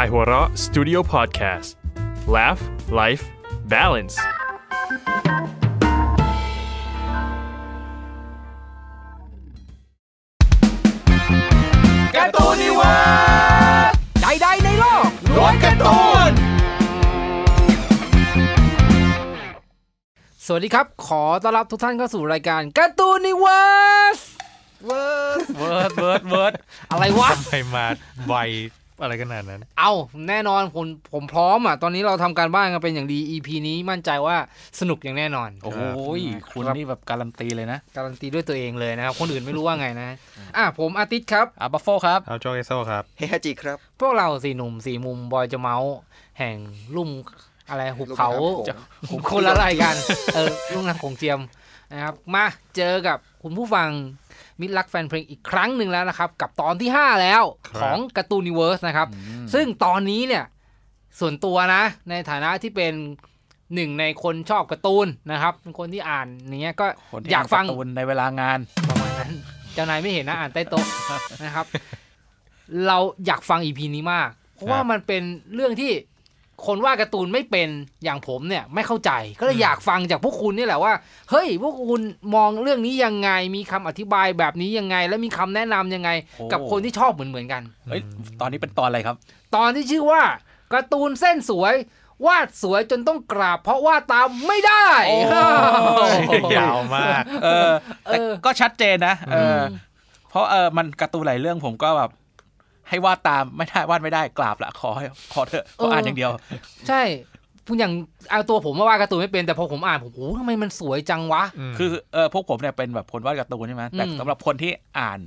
ายหัวเราะูดิโอพอดแคสต์ Laugh Life Balance การ์ตูนีิวาใดๆในโลกล้วนการ์ตูน สวัสดีครับ ขอต้อนรับทุกท่านเข้าสู่รายการการ์ตูนีิวาสเวิร์ดเวิร์ดเวิร์ดเวิร์ดอะไรวะทำไมมา ใบอะไรขนาดนั้น เอาแน่นอนผมผมพร้อมอ่ะ ตอนนี้เราทำการบ้านกันเป็นอย่างดี EP นี้มั่นใจว่าสนุกอย่างแน่นอน โอ้ยคุณนี่แบบการันตีเลยนะ การันตีด้วยตัวเองเลยนะครับ คนอื่นไม่รู้ว่าไงนะ อ่ะ ผมอาทิตย์ครับอ่ะบัฟโฟครับเอาโจเอโซครับ เฮฮาจิครับ พวกเราสี่หนุ่มสี่มุมบอยจะเมาส์แห่งลุ่มอะไรหุบเขาหุบคนละรายกันเออลุ่มน้ำโขงเจียมนะครับ มาเจอกับคุณผู้ฟังมิตรรักแฟนเพลงอีกครั้งหนึ่งแล้วนะครับ กับตอนที่ 5 แล้วของการ์ตูนนิเวิร์สนะครับ ซึ่งตอนนี้เนี่ยส่วนตัวนะ ในฐานะที่เป็นหนึ่งในคนชอบการ์ตูนนะครับเป็นคนที่อ่านเนี้ยก็อยากฟังการ์ตูนในเวลางานประมาณนั้นเจ้านายไม่เห็นนะอ่านใต้โต๊ะนะครับ เราอยากฟังอีพีนี้มาก เพราะว่ามันเป็นเรื่องที่คนวาดการ์ตูนไม่เป็นอย่างผมเนี่ยไม่เข้าใจก็เลยอยากฟังจากพวกคุณนี่แหละว่า เฮ้ย พวกคุณมองเรื่องนี้ยังไง มีคำอธิบายแบบนี้ยังไง และมีคำแนะนํำยังไง กับคนที่ชอบเหมือนเหมือนกันเฮ้ยตอนนี้เป็นตอนอะไรครับ ตอนที่ชื่อว่าการ์ตูนเส้นสวย วาดสวยจนต้องกราบ เพราะว่าตามไม่ได้ยาวมากเออก็ชัดเจนนะเออเพราะเออมันการ์ตูนหลายเรื่องผมก็แบบให้วาดตามไม่ได้วาดไม่ได้กราบละขอขอเถอะขออ่านอย่างเดียว ใช่คุณอย่างเอาตัวผมมาวาดการ์ตูนไม่เป็นแต่พอผมอ่านผมโอ้ทำไมมันสวยจังวะคือเออพวกผมเนี่ยเป็นแบบคนวาดการ์ตูนใช่ไหมแต่สำหรับคนที่อ่าน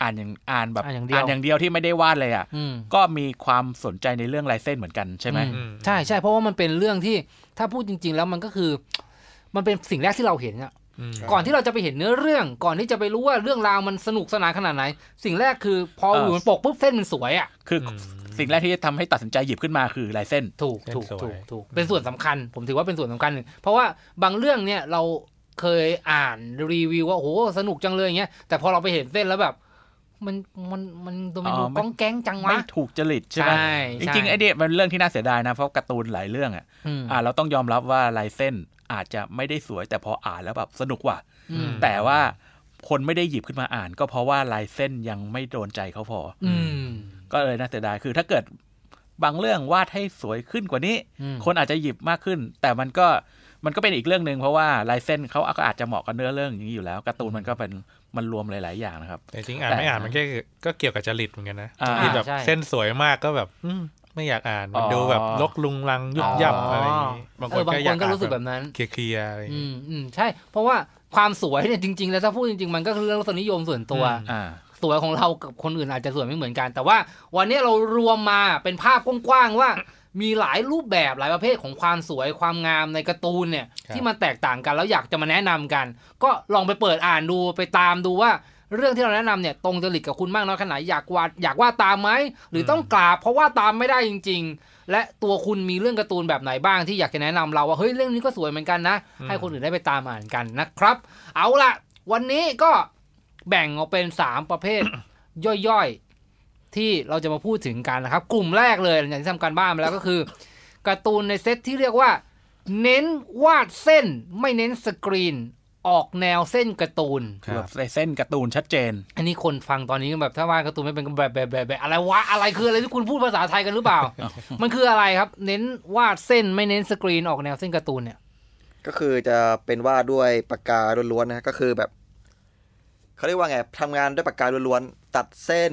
อ่านอย่างอ่านแบบอ่านอย่างเดียวที่ไม่ได้วาดเลยอ่ะก็มีความสนใจในเรื่องลายเส้นเหมือนกันใช่ไหมใช่ใช่เพราะว่ามันเป็นเรื่องที่ถ้าพูดจริง ๆ แล้วมันก็คือ มันเป็นสิ่งแรกที่เราเห็นอ่ะก่อนที่เราจะไปเห็นเนื้อเรื่อง ก่อนที่จะไปรู้ว่าเรื่องราวมันสนุกสนานขนาดไหน สิ่งแรกคือพออยู่บนปกปุ๊บเส้นมันสวยอ่ะ คือ สิ่งแรกที่ทำให้ตัดสินใจหยิบขึ้นมาคือลายเส้น ถูกถูกถูก ถูกเป็นส่วนสำคัญ ผมถือว่าเป็นส่วนสำคัญ เพราะว่าบางเรื่องเนี่ยเราเคยอ่านรีวิวว่าโหสนุกจังเลยอย่างเงี้ยแต่พอเราไปเห็นเส้นแล้วแบบ มันมันมันตัวมันดูก้องแก้งจังวะไม่ถูกจริตใช่ไหมจริงๆไอเดียมันเรื่องที่น่าเสียดายนะ เพราะการ์ตูนหลายเรื่องอ่ะอ่า เราต้องยอมรับว่าลายเส้นอาจจะไม่ได้สวยแต่พออ่านแล้วแบบสนุกว่ะแต่ว่า คนไม่ได้หยิบขึ้นมาอ่าน ก็เพราะว่าลายเส้นยังไม่โดนใจเขาพอ อืก็เลยน่าเสียดายคือถ้าเกิดบางเรื่อง วาดให้สวยขึ้นกว่านี้ คนอาจจะหยิบมากขึ้น แต่มันก็มันก็เป็นอีกเรื่องหนึ่งเพราะว่าลายเส้นเขาอาจจะเหมาะกับเนื้อเรื่องอย่างนี้อยู่แล้วการ์ตูนมันก็เป็นมันรวมหลาย ๆ อย่างนะครับแต่จริงอ่านไม่อ่านมันก็ก็เกี่ยวกับจริตเหมือนกันนะที่แบบเส้นสวยมากก็แบบไม่อยากอ่านมันดูแบบลกลุงลังยุบยับอะไรางนี้บางคนก็รู้สึกแบบนั้นเคลียร์อะไรอืมอืมใช่ เพราะว่าความสวยเนี่ยจริงๆ แล้วถ้าพูดจริงๆมันก็คือเรื่องสนิยมส่วนตัวสวยของเรากับคนอื่นอาจจะสวยไม่เหมือนกัน แต่ว่าวันนี้เรารวมมาเป็นภาพกว้างๆว่า มีหลายรูปแบบหลายประเภทของความสวยความงามในการ์ตูนเนี่ย ที่มันแตกต่างกันแล้วอยากจะมาแนะนำกัน ก็ลองไปเปิดอ่านดูไปตามดูว่าเรื่องที่เราแนะนำเนี่ยตรงจริตกับคุณมากน้อยขนาดอยากวาดอยากวาดตามไหมหรือต้องกราบเพราะว่าตามไม่ได้จริง ๆ และตัวคุณมีเรื่องการ์ตูนแบบไหนบ้างที่อยากจะแนะนำเราว่าเฮ้ยเรื่องนี้ก็สวยเหมือนกันนะ ให้คนอื่นได้ไปตามอ่านกันนะครับ เอาละวันนี้ก็แบ่งออกเป็น 3 ประเภทย่อยๆ ที่เราจะมาพูดถึงกันนะครับ กลุ่มแรกเลยอย่างที่ทำการบ้านมาแล้วก็คือการ์ตูนในเซตที่เรียกว่า เน้นวาดเส้น ไม่เน้นสกรีนออกแนวเส้นการ์ตูนแบบเส้นการ์ตูนชัดเจน อันนี้คนฟังตอนนี้แบบถ้าว่าการ์ตูนไม่เป็นแบบแบบแบบอะไรวะอะไรคืออะไรที่คุณพูดภาษาไทยกันหรือเปล่า มันคืออะไรครับเน้นวาดเส้นไม่เน้นสกรีนออกแนวเส้นการ์ตูนเนี่ยก็คือจะเป็นวาดด้วยปากกาล้วนๆนะก็คือแบบเขาเรียกว่าไงทำงานด้วยปากกาล้วนๆตัดเส้น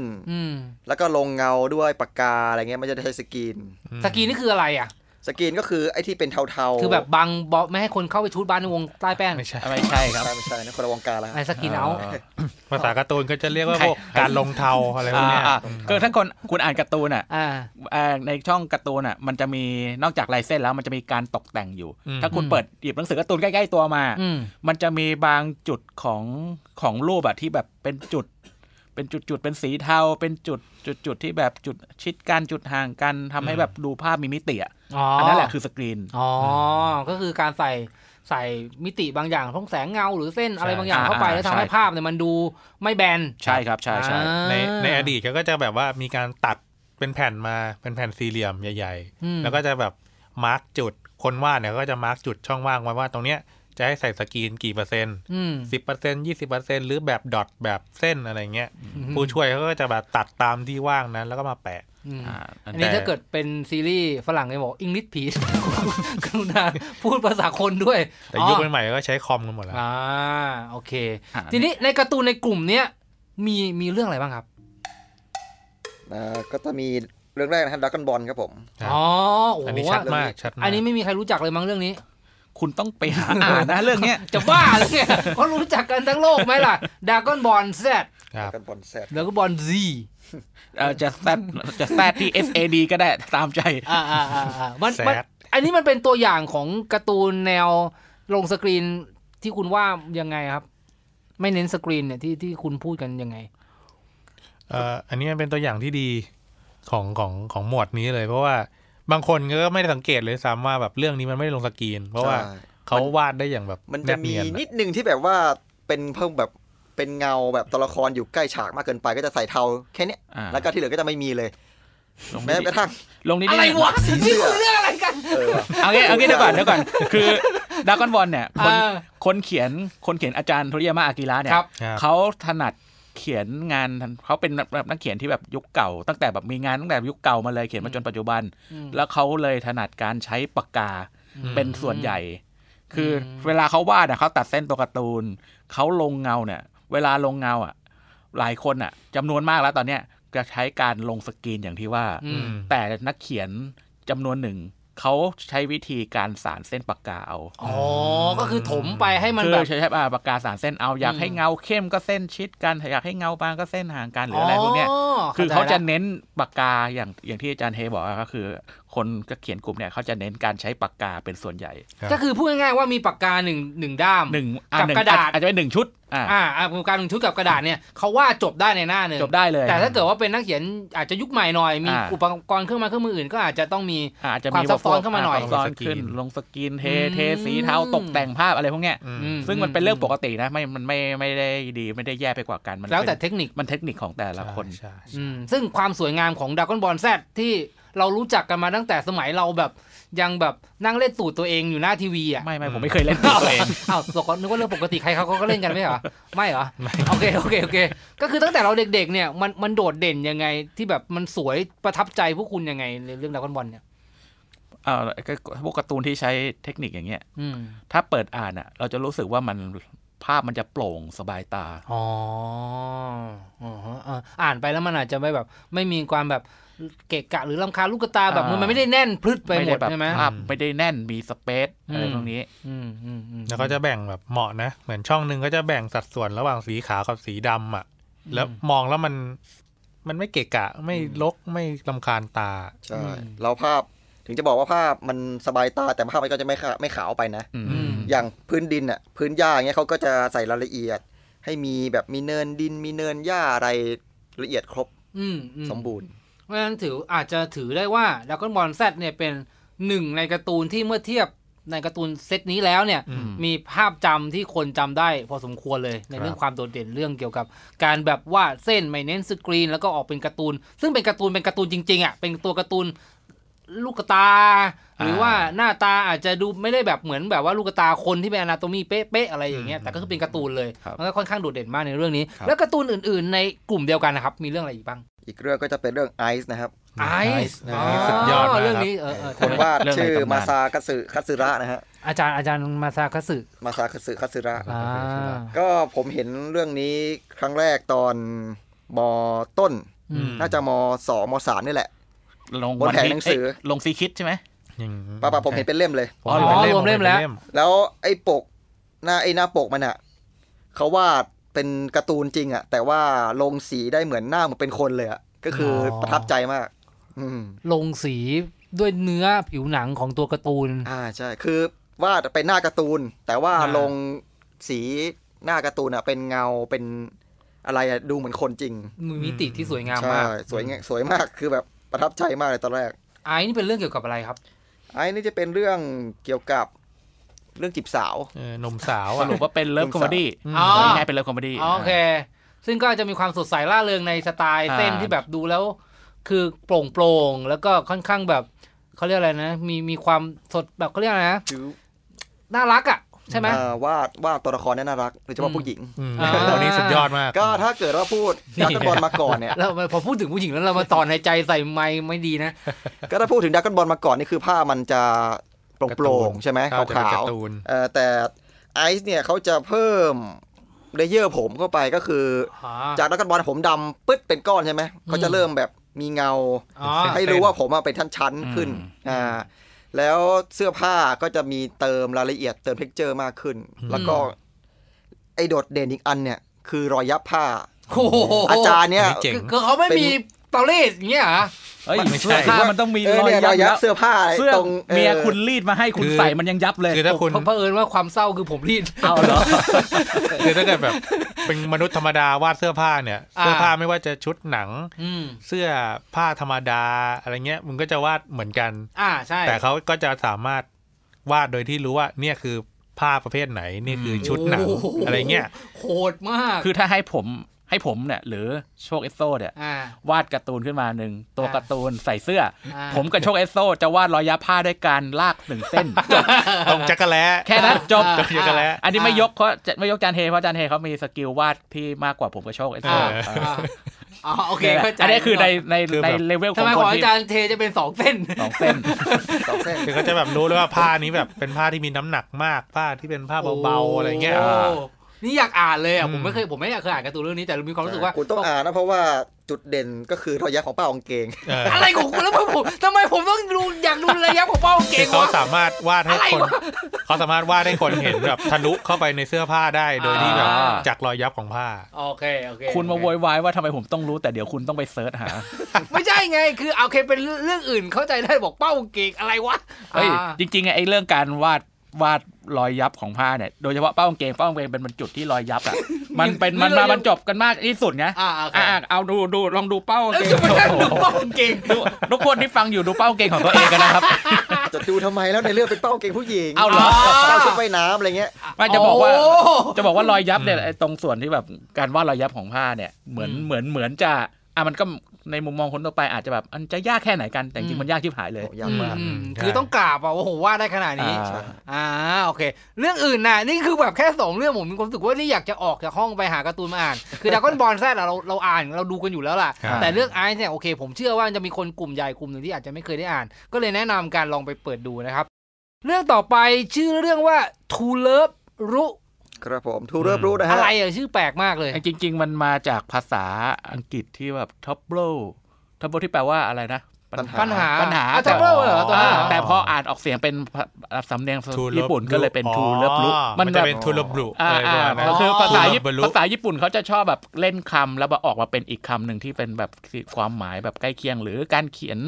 แล้วก็ลงเงาด้วยปากกาอะไรเงี้ยไม่จะใช้สกรีนสกรีนนี่คืออะไรอ่ะสกรีนก็คือไอ้ที่เป็นเทาๆ คือแบบบังบอไม่ให้คนเข้าไปชุดบ้านในวงใต้แป้งไม่ใช่ไม่ใช่ครับ ไม่ใช่นะคนละวงการละไอ้สกรีนเอาภาษาการ์ตูนก็จะเรียกว่าพวกการลงเทาอะไรพวกนี้ก็ั้งคนคุณอ่านการ์ตูนอ่ะในช่องการ์ตูนอ่ะมันจะมีนอกจากลายเส้นแล้วมันจะมีการตกแต่งอยู่ ถ้าคุณเปิดหยิบหนังสือการ์ตูนใกล้ๆตัวมา มันจะมีบางจุดของของรูปอ่ะที่แบบเป็นจุด เป็นจุดๆเป็นสีเทา เป็นจุดจุดๆที่แบบจุดชิดกันจุดห่างกัน ทำให้แบบดูภาพมีมิติอ่ะอันนั้นแหละคือสกรีนอ๋อ ก็คือการใส่ใส่มิติบางอย่างท้องแสงเงาหรือเส้นอะไรบางอย่างเข้าไป แล้วทำให้ภาพเนี่ยมันดูไม่แบนใช่ครับ ใช่ใช่ในในอดีตเขาก็จะแบบว่ามีการตัดเป็นแผ่นมาเป็นแผ่นสี่เหลี่ยมใหญ่ ๆ แล้วก็จะแบบ มาร์กจุดคนวาดเนี่ย ก็จะมาร์กจุดช่องว่างไว้ว่าตรงเนี้ยจะให้ใส่สกรีนกี่เปอร์เซ็นต์สิบเปอร์เซ็นต์ยี่สิบเปอร์เซ็นต์หรือแบบดอทแบบเส้นอะไรเงี้ย ผู้ช่วยเขาก็จะแบบตัดตามที่ว่างนั้นแล้วก็มาแปะอันนี้ถ้าเกิดเป็นซีรีส์ฝรั่งเลยบอกอิงลิสผีกรุณาพูดภาษาคนด้วยแต่ยุคใหม่ก็ใช้คอมกันหมดแล้วอ่าโอเค ทีนี้ในการ์ตูนในกลุ่มเนี้ยมีมีเรื่องอะไรบ้างครับ ก็จะมีเรื่องแรกนะครับดักกันบอลครับผมอ๋อโอันนี้ชัดมากชัดมาก อันนี้ไม่มีใครรู้จักเลยมั้งเรื่องนี้ คุณต้องไปหาอ่านนะเรื่องเนี้ยจะบ้าเลยเนี่ยเขารู้จักกันทั้งโลกไหมล่ะดักกันบอลแซดดักกันบอลแซดด้วก็บอลซีจะแซดจะแซดที่ S A D ก็ได้ตามใจอ่าอ่าอ่ามันมันอันนี้มันเป็นตัวอย่างของการ์ตูนแนวลงสกรีนที่คุณว่ายังไงครับ ไม่เน้นสกรีนเนี่ยที่ที่คุณพูดกันยังไงเอ่ออันนี้มันเป็นตัวอย่างที่ดีของของของหมวดนี้เลยเพราะว่าบางคนก็ไม่ได้สังเกตเลยซ้ำว่าแบบเรื่องนี้มันไม่ได้ลงสกรีนเพราะว่าเขาวาดได้อย่างแบบ มันจะมีนิดนึงที่แบบว่าเป็นเพิ่มแบบเป็นเงาแบบตัวละครอยู่ใกล้ฉากมากเกินไปก็จะใส่เทาแค่นี้แล้วก็ที่เหลือก็จะไม่มีเลยแม้กระทั่งลงนีดอะไรวะสีเสื้อเรื่องอะไรกันเอางี้เอางี้เดี๋ยวก่อนเดี๋ยวก่อน คือดากอนบอลเนี่ยคนคนเขียนคนเขียนอาจารย์โทริยามะอากิระเนี่ยเขาถนัดเขียนงานเขาเป็นแบบนักเขียนที่แบบยุคเก่า ตั้งแต่แบบมีงานตั้งแต่ยุคเก่ามาเลยเขียนมาจนปัจจุบัน แล้วเขาเลยถนัดการใช้ปากกาเป็นส่วนใหญ่ คือเวลาเขาวาด่เขาตัดเส้นตัวการ์ตูน เขาลงเงาเนี่ยเวลาลงเงาอ่ะหลายคนอ่ะจำนวนมากแล้วตอนเนี้ยจะใช้การลงสกรีนอย่างที่ว่าแต่นักเขียนจำนวนหนึ่งเขาใช้วิธีการสารเส้นปากกาเอาอ๋อก็คือถมไปให้มันแบบใช้ปากกาสารเส้นเอาอยากให้เงาเข้มก็เส้นชิดกันอยากให้เงาบางก็เส้นห่างกันหรืออะไรพวกเนี้ยคือเขาจะเน้นปากกาอย่างอย่างที่อาจารย์เฮบอกก็คือคนก็เขียนกลุ่มเนี่ยเขาจะเน้นการใช้ปากกาเป็นส่วนใหญ่ ก็คือพูดง่ายๆว่ามีปากกาหนึ่งหนึ่งด้ามหนึ่งกับกระดาษอาจจะเป็นหนึ่งชุดอ่าอ่าปากกาหนึ่งชุดกับกระดาษเนี่ยเขาว่าจบได้ในหน้าหนึ่งจบได้เลยแต่ถ้าเกิดว่าเป็นนักเขียนอาจจะยุคใหม่หน่อยมีอุปกรณ์เครื่องมือเครื่องมืออื่นก็อาจจะต้องมีความซับซ้อนเข้ามาหน่อยซ้อนขึ้นลงสกินเทเทสีเทาตกแต่งภาพอะไรพวกเนี้ยซึ่งมันเป็นเรื่องปกตินะไม่มันไม่ไม่ได้ดีไม่ได้แย่ไปกว่ากันมันแล้ว แต่เทคนิคมันเทคนิคของแต่ละคนซึ่งความสวยงามของดากอนบอลแซดที่เรารู้จักกันมาตั้งแต่สมัยเราแบบยังแบบนั่งเล่นตูดตัวเองอยู่หน้าทีวีอ่ะไม่ไม่ผมไม่เคยเล่นตูดตัวเองอ้าวตกนึกว่าเรื่องปกติใครเขาก็เล่นกันไม่เหรอไม่เหรอโอเคโอเคโอเคก็คือตั้งแต่เราเด็ก ๆ เนี่ย มันมันโดดเด่นยังไง ที่แบบมันสวยประทับใจพวกคุณยังไงในเรื่องดราก้อนบอลเนี่ยอ่าก็พวกการ์ตูนที่ใช้เทคนิคอย่างเงี้ยถ้าเปิดอ่านอ่ะ เราจะรู้สึกว่ามันภาพมันจะโปร่งสบายตาออ๋อ๋ออ่านไปแล้วมันอาจจะไม่แบบ ไม่มีความแบบเกะกะหรือลำคาลูกตาแบบมันไม่ได้แน่นพลืดไปหมดใช่ไหมภาพไม่ได้แน่นมีสเปซอะไรตรงนี้แล้วก็จะแบ่งแบบเหมาะนะเหมือนช่องหนึ่งก็จะแบ่งสัดส่วนระหว่างสีขาวกับสีดำอ่ะ แล้วมองแล้วมันมันไม่เกะกะไม่ลกไม่ลำคาญตาใช่เราภาพถึงจะบอกว่าภาพมันสบายตาแต่ภาพมันก็จะไม่ไม่ขาวไปนะอย่างพื้นดินอ่ะพื้นหญ้าเงี้ยเขาก็จะใส่รายละเอียด ให้มีแบบมีเนินดิน มีเนินหญ้าอะไรละเอียดครบสมบูรณ์เพราะฉะนั้นถืออาจจะถือได้ว่าดราก้อนบอลแซดเนี่ยเป็นหนึ่งในการ์ตูนที่เมื่อเทียบในการ์ตูนเซตนี้แล้วเนี่ยมีภาพจำที่คนจำได้พอสมควรเลยในเรื่องความโดดเด่นเรื่องเกี่ยวกับ การแบบวาดเส้นไม่เน้นสกรีนแล้วก็ออกเป็นการ์ตูน ซึ่งเป็นการ์ตูนเป็นการ์ตูนจริงๆอ่ะเป็นตัวการ์ตูนลูกตา หรือว่าหน้าตาอาจจะดูไม่ได้แบบเหมือนแบบว่าลูกตาคนที่เป็นอนาโตมีเป๊ะๆอะไรอย่างเงี้ยแต่ก็คือเป็นการ์ตูนเลยมันก็ค่อนข้างโดดเด่นมากในเรื่องนี้ แล้วการ์ตูนอื่น ๆ ในกลุ่มเดียวกันนะครับมีเรื่องอะไรอีกบ้างอีกเรื่องก็จะเป็นเรื่องไอซ์นะครับไอซ์สุดยอดเรื่องนี้คนวาดชื่อมาซาคัสึคัสึระนะฮะอาจารย์อาจารย์มาซาคัสึมาซาคัสึคัสึระ ก็ผมเห็นเรื่องนี้ครั้งแรกตอนมต้น น่าจะมสองมสามนี่แหละลงบนแผงหนังสือลงซีคิดใช่ไหมป้าป้าผมเห็นเป็นเล่มเลย อ๋อรวมเล่มแล้วแล้วไอ้ปกหน้าไอ้หน้าปกมันอ่ะเขาวาดเป็นการ์ตูนจริงอ่ะ แต่ว่าลงสีได้เหมือนหน้าเหมือนเป็นคนเลยอ่ะก็คือประทับใจมากลงสีด้วยเนื้อผิวหนังของตัวการ์ตูนอ่า ใช่ คือวาดเป็นหน้าการ์ตูนแต่ว่าลงสีหน้าการ์ตูนอ่ะ เป็นเงาเป็นอะไรอ่ะดูเหมือนคนจริงมีมิติที่สวยงามมากสวยสวยมากคือแบบประทับใจ มากเลยตอนแรก ไอ้นี่เป็นเรื่องเกี่ยวกับอะไรครับ ไอ้นี่จะเป็นเรื่องเกี่ยวกับเรื่องจีบสาวหนุ่มสาวสรุปว่าเป็นเลิฟคอมเมดี้ง่ายเป็นเลิฟคอมเมดี้โอเค ซึ่งก็จะมีความสดใสล่าเริงในสไตล์เส้นที่แบบดูแล้ว คือโปร่งโปร่งแล้วก็ค่อนข้างแบบเขาเรียกอะไรนะ มี มีความสดแบบเขาเรียกอะไรนะน่ารักอ่ะใช่ไหมว่าว่าตัวละครนี่น่ารักโดยเฉพาะผู้หญิง ตอนนี้สุดยอดมาก ก็ถ้าเกิดว่าพูดดักกับอลมาก่อนเนี่ยเราพอพูดถึงผู้หญิงแล้วเรามาตอนในใจใส่ไม้ไม่ดีนะ ก็ถ้าพูดถึงดักกับอลมาก่อน นี่คือผ้ามันจะโปร่งๆใช่ไหมขาวๆแต่ไอซ์เนี่ยเขาจะเพิ่มเลเยอร์ผมเข้าไปก็คือ จากดักกับอลผมดำปึ๊ดเป็นก้อนใช่ไหมเขาจะเริ่มแบบมีเงาให้รู้ว่าผมเป็นชั้นๆขึ้นอ่าแล้วเสื้อผ้าก็จะมีเติมรายละเอียดเติมเท็กเจอร์มากขึ้น แล้วก็ ไอโดดเด่นอีกอันเนี่ย คือรอยยับผ้าอาจารย์เนี่ย คือเขาไม่มีเตารีดอย่างเงี้ยเหรอเ้ยสื้อผ้ามันต้องมีรอยยับยับเสื้อผ้าเสื้อเมียคุณรีดมาให้คุณใส่มันยังยับเลยคือถ้าคุณเพราะเอิญว่าความเศร้าคือผมรีดเอาเหรอคือถ้าเกิดแบบเป็นมนุษย์ธรรมดาวาดเสื้อผ้าเนี่ยเสื้อผ้าไม่ว่าจะชุดหนังเสื้อผ้าธรรมดา อะไรเงี้ยมึงก็จะวาดเหมือนกัน อ่าใช่แต่เขาก็จะสามารถวาดโดยที่รู้ว่าเนี่ยคือผ้าประเภทไหน นี่คือชุดหนังอะไรเงี้ยโหดมากคือถ้าให้ผมให้ผมเนี่ยหรือโชคเอสโซ่เนี่ยวาดการ์ตูนขึ้นมาหนึ่งตัวการ์ตูนใส่เสื้อ ผมกับโชคเอสโซ่จะวาดรอยยับผ้าด้วยการลากหนึ่งเส้นจบตรงจักรแล้แค่นั้นจบจักรแล้อันนี้ไม่ยกเพราะไม่ยกจานเฮเพราะจานเฮเขามีสกิลวาดที่มากกว่าผมกับโชคเอสโซอ๋อโอเคเข้าใจอันนี้คือในในในเลเวลของคนที่ทำไมขออาจารย์เทจะเป็นสองเส้นสองเส้นสองเส้นคือเขาจะแบบรู้เลยว่าผ้านี้แบบ เป็นผ้าที่มีน้ำหนักมากผ้าที่เป็นผ้าเบาๆอะไรเงี้ยนี่อยากอ่านเลยอ่ะผมไม่เคยผมไม่เคยอ่านการ์ตูนเรื่องนี้แต่มีความรู้สึกว่าคุณต้องอ่านนะเพราะว่าจุดเด่นก็คือระยะของป้าองเกง อะไรของคุณแล้วผมทำไมผมต้องดูอยากดูระยะของป้าองเกงเขาสามารถวาดให้คนเขาสามารถวาดให้คนเห็นแบบทะลุเข้าไปในเสื้อผ้าได้โดยที่แบบจากรอยยับของผ้าโอเคโอเค คุณมาโวยวายว่าทำไมผมต้องรู้ แต่เดี๋ยวคุณต้องไปเซิร์ชหาไม่ใช่ไงคือโอเคเป็นเรื่องอื่นเข้าใจได้บอกป้าองเกงอะไรวะเฮ้ยจริงๆไงไอ้เรื่องการวาดวาดรอยยับของผ้าเนี่ยโดยเฉพาะเป้ากางเกงเป้ากางเกงเป็นบรรจุดที่รอยยับอ่ะมันเป็นมันมาบรรจบกันมากที่สุดไงอ่าเอาดูดูลองดูเป้ากางเกงดูเป้ากางเกงทุกคนที่ฟังอยู่ดูเป้ากางเกงของตัวเองกันนะครับ จะดูทำไมแล้วในเรื่องเป็นเป้ากางเกงผู้หญิงเอาเหรอเป้าชุดว่ายน้ำอะไรเงี้ยไม่จะบอกว่าจะบอกว่ารอยยับเนี่ยตรงส่วนที่แบบการวาดรอยยับของผ้าเนี่ย เหมือนเหมือนเหมือนจะอ่ะมันก็ในมุมมองคนทั่วไปอาจจะแบบอันจะยากแค่ไหนกันแต่จริงมันยากที่หายเลยยากมากคือต้องกราบอ่ะโอ้โหว่าได้ขนาดนี้ อ่าโอเค เรื่องอื่นน่ะ นี่คือแบบแค่สองเรื่องผมมีความรู้สึกว่านี่อยากจะออกจากห้องไปหาการ์ตูนมาอ่าน คือดากอนบอลแซ่เราเราอ่านเราดูกันอยู่แล้วล่ะแต่เรื่องไอซ์เนี่ยโอเค ผมเชื่อว่าจะมีคนกลุ่มใหญ่ กลุ่มหนึ่งที่อาจจะไม่เคยได้อ่าน ก็เลยแนะนำการลองไปเปิดดูนะครับเรื่องต่อไปชื่อเรื่องว่า To Love รุครับผมทูเริ่มรู้นะฮะอะไรอ่ะชื่อแปลกมากเลย จริง ๆ มันมาจากภาษาอังกฤษที่แบบท็อปโบท็อปโ e ที่แปลว่าอะไรนะ ปัญหาปัญหาปัญหาหตอแต่พออ่านออกเสียงเป็นสำเนียงญี่ปุ่นก็เลยเป็นทูเลบฟลุมันจะเป็นทูเลิบลุคือภาษาญี่ปุ่นภาษาญี่ปุ่นเขาจะชอบแบบเล่นคำ แล้วมาออกมาเป็นอีกคำหนึ่งที่เป็นแบบความหมายแบบใกล้เคียงหรือการเขียน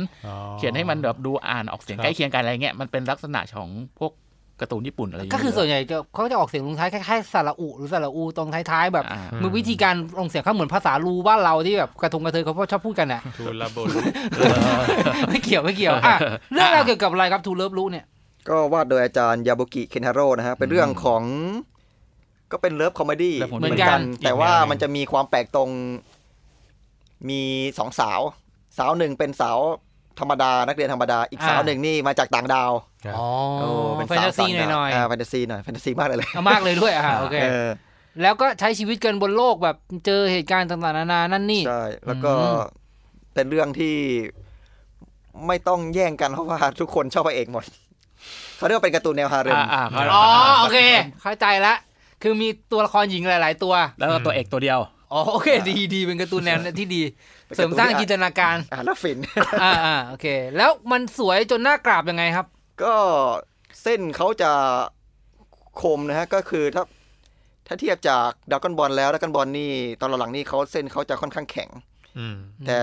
เขียนให้มันแบบดูอ่านออกเสียงใกล้เคียงกันอะไรเงี้ยมันเป็นลักษณะของพวกกระตูนญี่ปุ่นอะไรก็คือส่วนใหญ่จะเขาจะออกเสียงลงท้ายคล้ายๆสระอุหรือสระอู ตรงท้ายๆแบบมือวิธีการลงเสียง เขาเหมือนภาษารูบ้านเราที่แบบกระทงกระเทยเขาชอบพูดกันอ่ะ ทูลบุนไม่เกี่ยวไม่เกี่ยวอ่ะเรื่องราวเกี่ยวกับอะไรครับทูเลิฟรู้เนี่ย ก็วาดโดยอาจารย์ยาบุกิเคนฮาโร่นะฮะเป็นเรื่องของก็เป็นเลิฟคอมเมดี้เหมือนกัน แต่ว่ามันจะมีความแปลกตรงมีสองสาว สาวหนึ่งเป็นสาวธรรมดา นักเรียนธรรมดา อีกสาวหนึ่งนี่มาจากต่างดาวอ๋อเป็นแฟนตาซีหน่อยหน่อยแฟนตาซีหน่อยแฟนตาซีมากเลยมากเลยด้วยอ่ะโอเคแล้วก็ใช้ชีวิตกันบนโลกแบบเจอเหตุการณ์ต่างๆนานานั่นนี่ใช่แล้วก็ เป็นเรื่องที่ไม่ต้องแย่งกันเพราะว่าทุกคนชอบพระเอกหมดเขาเรียกว่าเป็นการ์ตูนแนวฮาเร็มอ๋อโอเค เข้าใจละคือมีตัวละครหญิงหลาย ๆ ตัว แล้วก็ตัวเอกตัวเดียวอ๋อโอเค ดีดีเป็นการ์ตูนแนวที่ดีเสริมสร้างจินตนาการอ่าแล้วฟินอ่าอ่าโอเค แล้วมันสวยจนหน้ากราบยังไงครับ ก็เส้นเขาจะคมนะฮะ ก็คือถ้า ถ้าเทียบจากดักอนบอลแล้วดักอนบอลนี่ ตอนหลังๆนี่เขาเส้นเขาจะค่อนข้างแข็งแต่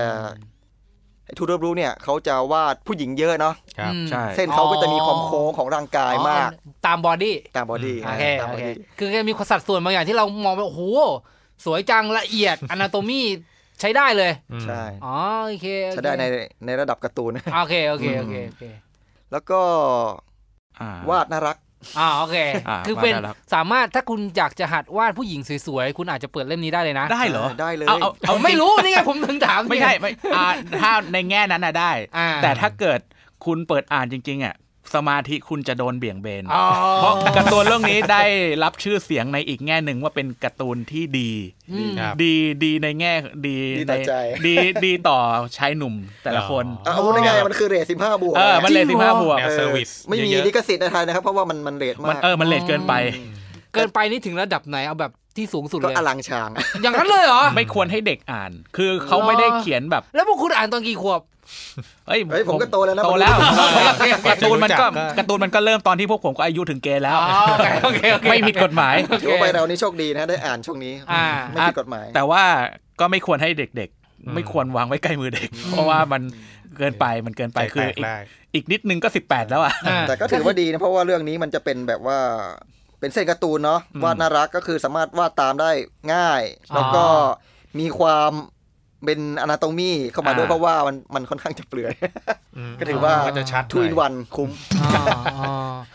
ทูเดรูบูเนี่ยเขาจะวาดผู้หญิงเยอะเนาะครับใช่ เส้นเขาก็จะมีความโค้งของร่างกายมาก ตามบอดี้ตามบอดี้โอเคโอเคคือมีสัดส่วนบางอย่างที่เรามองว่าโอ้โหสวยจังละเอียด อนาโตมีใช้ได้เลย ใช่อ๋อโอเคใช้ได้ในในระดับการ์ตูนโอเคโอเคโอเคโอเค แล้วก็วาดน่ารักอ่าโอเคคือเป็นสามารถถ้าคุณอยากจะหัดวาดผู้หญิงสวยๆ คุณอาจจะเปิดเล่มนี้ได้เลยนะ ได้เหรอได้เลยเอาเอาไม่รู้นี่ไงผมถึงถามไม่ใช่ไม่ถ้าในแง่นั้นนะได้ แต่ถ้าเกิดคุณเปิดอ่านจริง ๆอ่ะสมาธิคุณจะโดนเบี่ยงเบน เพราะการ์ตูนเรื่องนี้ได้รับชื่อเสียงในอีกแง่หนึ่งว่าเป็นการ์ตูนที่ดี ดีดีในแง่ดีในดีดีต่อชายหนุ่มแต่ละคนเอาพูดง่ายๆมันคือเรทสิบห้าบวกมันเรทสิบห้าบวกไม่มีลิขสิทธิ์ในไทยนะครับ เพราะว่ามันมันเรทมากเออมันเรทเกินไป เกินไปนี่ถึงระดับไหนเอาแบบที่สูงสุดเลย ก็อลังชาง อย่างนั้นเลยเหรอ ไม่ควรให้เด็กอ่าน คือเขาไม่ได้เขียนแบบ แล้วพวกคุณอ่านตอนกี่ขวบเฮ้ยผมก็โตแล้วนะโตแล้วการ์ตูนมันก็การ์ตูนมันก็เริ่มตอนที่พวกผมก็อายุถึงเกณฑ์แล้วไม่ผิดกฎหมายถือว่าไปเรานี่โชคดีนะได้อ่านช่วงนี้ไม่ผิดกฎหมาย แต่ว่าก็ไม่ควรให้เด็กๆ ไม่ควรวางไว้ใกล้มือเด็ก เพราะว่ามันเกินไปมันเกินไปคืออีกนิดนึงก็ 18 แล้วอ่ะแต่ก็ถือว่าดีนะเพราะว่าเรื่องนี้มันจะเป็นแบบว่า เป็นเส้นการ์ตูนเนาะวาดน่ารักก็คือสามารถวาดตามได้ง่าย แล้วก็มีความเป็นอนาโตมีเข้ามาด้วยเพราะว่ามันมันค่อนข้างจะเปลือย ก็ถือว่าจะชัดทุนวันคุ้ม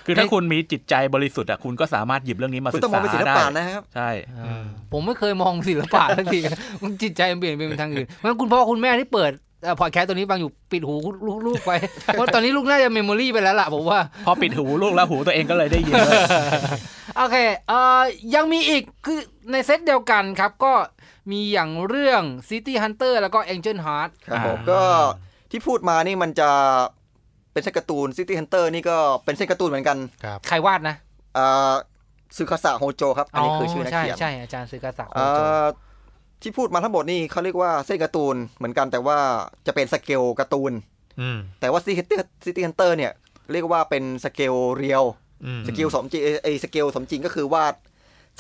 คือถ้าคุณมีจิตใจบริสุทธิ์อ่ะคุณก็สามารถหยิบเรื่องนี้มาศึกษาได้คุณต้องมองเป็นศิลปะนะครับ ใช่ผมไม่เคยมองศิลปะทั้งทีมันจิตใจเปลี่ยนไปเป็นทางอื่น เพราะคุณพ่อคุณแม่ที่เปิด พอแคสต์ตัวนี้ฟังอยู่ปิดหูลูกๆไป เพราะตอนนี้ลูกน่าจะเมมโมรี่ไปแล้วล่ะผมว่า พอปิดหูลูกแล้วหูตัวเองก็เลยได้ยินโอเคยังมีอีกคือในเซตเดียวกันครับก็มีอย่างเรื่อง City Hunter แล้วก็ Angel Heart ครับผมก็ที่พูดมานี่มันจะเป็นเส้นการ์ตูน City Hunter นี่ก็เป็นเส้นการ์ตูนเหมือนกันครับใครวาดนะซึคาสะโฮโจครับอันนี้คือชื่อนักเขียนใช่ใช่อาจารย์ซึคาสะโฮโจที่พูดมาทั้งหมดนี่เขาเรียกว่าเส้นการ์ตูนเหมือนกันแต่ว่าจะเป็นสเกลการ์ตูนแต่ว่าซิตี้ฮันเตอร์เนี่ยเรียกว่าเป็นสเกลเรียวสเกลสมจริงไอสเกลสมจริงก็คือวาด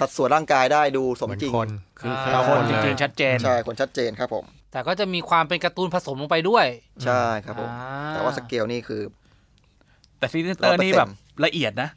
สัดส่วนร่างกายได้ดูสมจริงคนคือคนจริงชัดเจนใช่คนชัดเจนครับผมแต่ก็จะมีความเป็นการ์ตูนผสมลงไปด้วย ใช่ครับผม แต่ว่าสเกลนี่คือ แต่ซีนเตอร์นี่แบบละเอียดนะ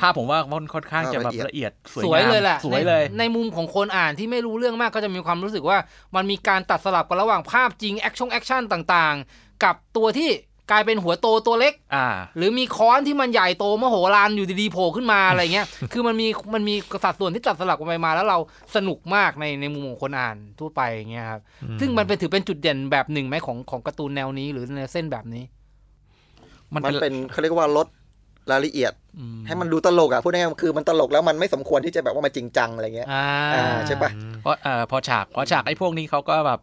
ภาพผมว่าค่อนข้างจะแบบละเอียด สวยเลยแหละสวยเลย ในมุมของคนอ่านที่ไม่รู้เรื่องมากก็จะมีความรู้สึกว่า มันมีการตัดสลับกันระหว่างภาพจริงแอคชั่นต่างๆ กับตัวที่กลายเป็นหัวโตตัวเล็ก อ่าหรือมีค้อนที่มันใหญ่โตมโหฬารอยู่ดีๆโผล่ขึ้นมาอะไรเงี้ย คือมันมีมันมีสัดส่วนที่จัดสลับกันไปมา แล้วเราสนุกมากในในมุมของคนอ่านทั่วไปอย่างเงี้ยครับ ซึ่งมันเป็นถือเป็นจุดเด่นแบบหนึ่งไหมของของการ์ตูนแนวนี้ หรือในเส้นแบบนี้ มันเป็นเขาเรียกว่าลดรายละเอียด ให้มันดูตลกอ่ะพูดง่ายๆคือมันตลกแล้วมันไม่สมควรที่จะแบบว่ามันจริงจังอะไรเงี้ย อ่าใช่ปะเพราะพอฉากพอฉากไอ้พวกนี้เขาก็แบบ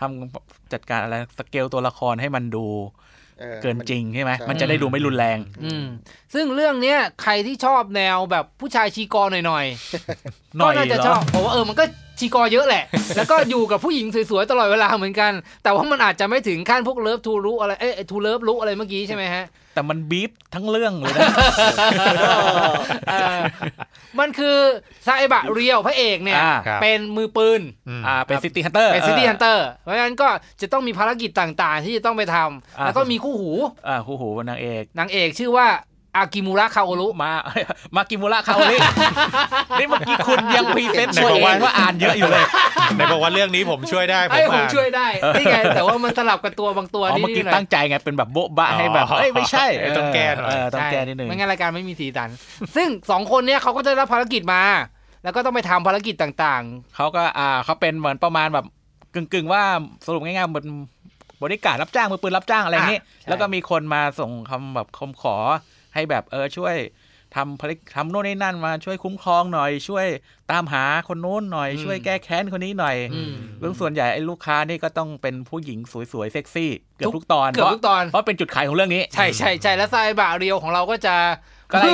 ทำจัดการอะไรสเกลตัวละครให้มันดูเกินจริงใช่ไหม มันจะได้ดูไม่รุนแรง อืซึ่งเรื่องเนี้ยใครที่ชอบแนวแบบผู้ชายชีกอหน่อยๆ ก็น่าจะชอบผมว่าเออมันก็ชีกอเยอะแหละ แล้วก็อยู่กับผู้หญิงสวยๆตลอดเวลาเหมือนกัน แต่ว่ามันอาจจะไม่ถึงขั้นพวกเลิฟทูรู้อะไรเอ้ทูเลิฟรู้อะไรเมื่อกี้ใช่ไหมฮะ แต่มันบีฟทั้งเรื่องเลยนะ มันคือซาเอบะเรียวพระเอกเนี่ย เป็นมือปืนอ่าเป็นซิตี้ฮันเตอร์เป็นซิตี้ฮันเตอร์ เพราะฉะนั้นก็จะต้องมีภารกิจต่างๆที่จะต้องไปทำแล้วก็มีคู่หูอ่าคู่หูนางเอก นางเอกชื่อว่าอากิมูระคาโอรุมา มากิมูระคาโอรินี่เมื่อกี้คุณยังพรีเซนต์ตัวเองว่าอ่านเยอะอยู่เลย ไหนบอกว่าเรื่องนี้ผมช่วยได้ ผมช่วยได้นี่ไงแต่ว่ามันสลับกับตัวบางตัว นี่เมื่อกี้ตั้งใจไง เป็นแบบโบ๊ะบะให้แบบเ้ยไม่ใช่ ต้องแก้ต้องแก้นิดนึงไม่งั้นรายการไม่มีสีสัน ซึ่งสองคนเนี้ยเขาก็จะรับภารกิจมา แล้วก็ต้องไปทำภารกิจต่างๆ เขาก็อ่าเขาเป็นเหมือนประมาณแบบกึ่งๆ ว่าสรุปง่ายๆเหมือนบริการรับจ้างมือปืนรับจ้างอะไรอย่างนี้แล้วก็มีคนมาส่งคำแบบคำขอให้แบบเออช่วยทำผลิตทำโน่นนี่นั่นมาช่วยคุ้มครองหน่อย ช่วยตามหาคนโน้นหน่อยช่วยแก้แค้นคนนี้หน่อยเรื่องส่วนใหญ่ไอ้ลูกค้านี่ก็ต้องเป็นผู้หญิงสวย ๆ เซ็กซี่เกือบทุกตอนเกือบทุกตอนเพราะเป็นจุดขายของเรื่องนี้ ใช่ใช่ใช่แล้วไซบาเรียวของเราก็จะก็ไล่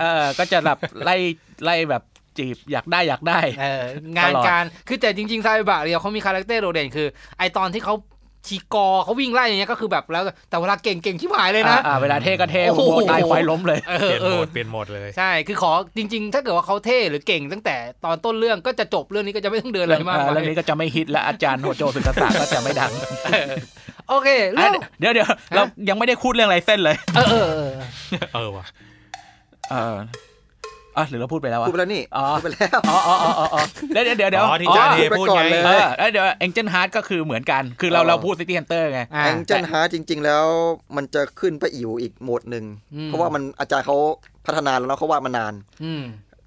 เออก็จะแบบไล่ไล่แบบจีบอยากได้อยากได้งานการคือแต่จริงๆไซบาเรียวเขามีคาแรคเตอร์โดดเด่นคือไอตอนที่เขาชีกอเขาวิ่งไล่อย่างเงี้ยก็คือแบบแล้ว แต่เวลาเก่งเก่งที่หายเลยนะเวลาเท่ก็เท่โอ้โหตายควายล้มเลยเปลี่ยนโหมดเปลี่ยนโหมดเลยใช่คือขอจริงๆถ้าเกิดว่าเขาเท่หรือเก่งตั้งแต่ตอนต้นเรื่องก็จะจบเรื่องนี้ก็จะไม่ต้องเดินอะไรมากเรื่องนี้ก็จะไม่ฮิตและอาจารย์โหโจสุกตะก็จะไม่ดังโอเคเรเดี๋ยวเดี๋ยวเรายังไม่ได้พูดเรื่องไรเส้นเลยเออเออเออว่ะเอออ๋อหรือเราพูดไปแล้ววะพูดไปแล้วนี่ พูดไปแล้วอ๋ออ๋ออ๋อเดี๋ยวเดี๋ยวเดี๋ยวอ๋อที่จานเพูดไงเอแล้วเดี๋ยวเอ็งเจนฮาร์ดก็คือเหมือนกัน คือเราเราพูดซิตี้ฮันเตอร์ไงเอ็งเจนฮาร์ดจริงๆ แล้วมันจะขึ้นไปอิ๋วอีกโหมดหนึ่งเพราะว่ามันอาจารย์เขาพัฒนาแล้วเนาะเขาวาดมานาน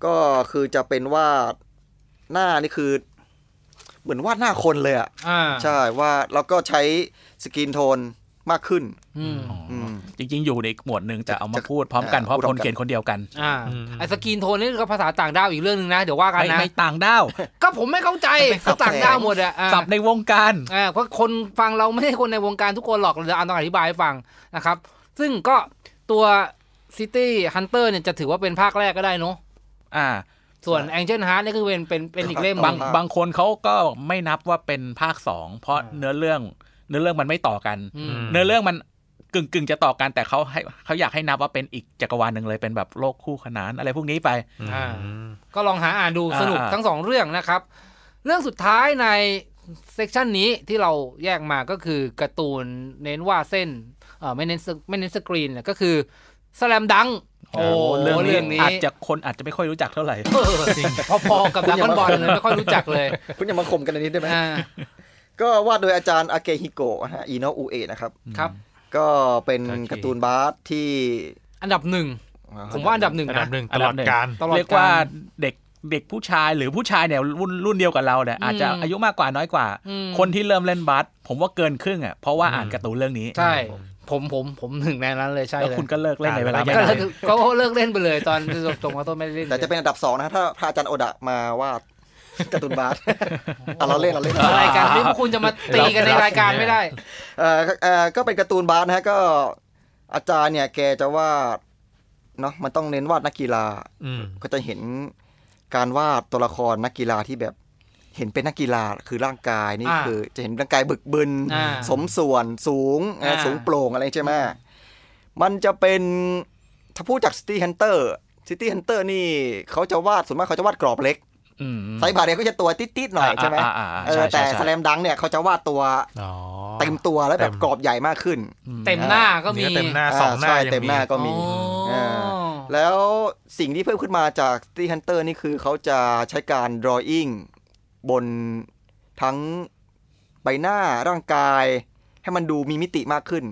ก็คือจะเป็นวาดหน้านี่คือเหมือนวาดหน้าคนเลยอ่ะใช่ว่าเราก็ใช้สกินโทนมากขึ้นจริงๆอยู่ในหมวดหนึ่งจะเอามาพูดพร้อมกัน เพราะคนเขียนคนเดียวกันอไอ้สกีนโทนนี่ก็ภาษาต่างด้าวอีกเรื่องหนึ่งนะเดี๋ยวว่ากันนะไม่ต่างด้าว ก็ผมไม่เข้าใจต่างด้าวหมดอะสับในวงการเพราะคนฟังเราไม่ใช่คนในวงการทุกคนหรอกเราต้องอธิบายให้ฟังนะครับ ซึ่งก็ตัว City Hunter เนี่ยจะถือว่าเป็นภาคแรกก็ได้เนาะส่วน Angel Heart นี่คือเป็นเป็นเป็นอีกเล่มบางบางคนเขาก็ไม่นับว่าเป็นภาค2เพราะเนื้อเรื่องเนื้อเรื่องมันไม่ต่อกัน เนื้อเรื่องมันกึ่งกึจะต่อกัน แต่เขาให้เขาอยากให้นับว่าเป็นอีกจักรวาลหนึ่งเลยเป็นแบบโลกคู่ขนานอะไรพวกนี้ไปก็ลองหาอ่านดูสนุกทั้งสองเรื่องนะครับ เรื่องสุดท้ายในเซกชันนี้ที่เราแยกมาก็คือการ์ตูนเน้นว่าเส้นไม่เน้นไม่เน้นสกรีนก็คือสแลมดังโอ้เรื่องนี้อาจจะคนอาจจะไม่ค่อยรู้จักเท่าไหร่พอๆกับดักบอลเลยไม่ค่อยรู้จักเลยคุณอย่ามาข่มกันอันนี้ได้ไหมก็วาดโดยอาจารย์อาเกฮิโกะนะฮะอีโนอุเอะนะครับครับ ก็เป็นการ์ตูนบาสที่อันดับหนึ่งผมว่าอันดับหนึ่งอันดับหนึ่งตลอดการลเรียกว่าเด็กเด็กผู้ชายหรือผู้ชายเนี่ยรุ่นรุ่นเดียวกับเราเนี่ยอาจจะอายุมากกว่าน้อยกว่า คนที่เริ่มเล่นบาสผมว่าเกินครึ่งอ่ะเพราะว่าอ่านการ์ตูนเรื่องนี้ใช่ ผมผมผมหนึ่งในนั้นเลยใช่แล้วคุณก็เลิกเล่นในเวลาอ่าก็เลิก็เลิกเล่นไปเลย ตอนตรงมาต้นไม่ได้เล่นแต่จะเป็นอันดับสองนะะถ้าพระอาจารย์โอดะมาวาดการ์ตูนบาสเเราเล่นเราเล่นรายการนี้พวกคุณจะมาตีกันในรายการไม่ได้เออก็เป็นการ์ตูนบาสนะฮะก็อาจารย์เนี่ยแกจะวาดเนาะมันต้องเน้นวาดนักกีฬาก็จะเห็นการวาดตัวละครนักกีฬาที่แบบเห็นเป็นนักกีฬาคือร่างกายนี่คือ จะเห็นร่างกายบึกบึนสมส่วนสูงสูงโปร่งอะไรใช่ไหมมันจะเป็นถ้าพูดจากซิตี้ฮันเตอร์ซิตี้ฮันเตอร์นี่ เขาจะวาดส่วนมากเขาจะวาดกรอบเล็กไซบาร์เนี่ยก็จะตัวติดๆหน่อยใช่ไหมแต่แสลมดังเนี่ยเขาจะวาดตัวเต็มตัวแล้วแบบกรอบใหญ่มากขึ้น เต็มหน้าก็มีเต็มหน้าสองหน้าเต็มหน้าก็มี แล้วสิ่งที่เพิ่มขึ้นมาจากตีฮันเตอร์นี่คือเขาจะใช้การดรออิ่งบนทั้งใบหน้าร่างกายให้มันดูมีมิติมากขึ้น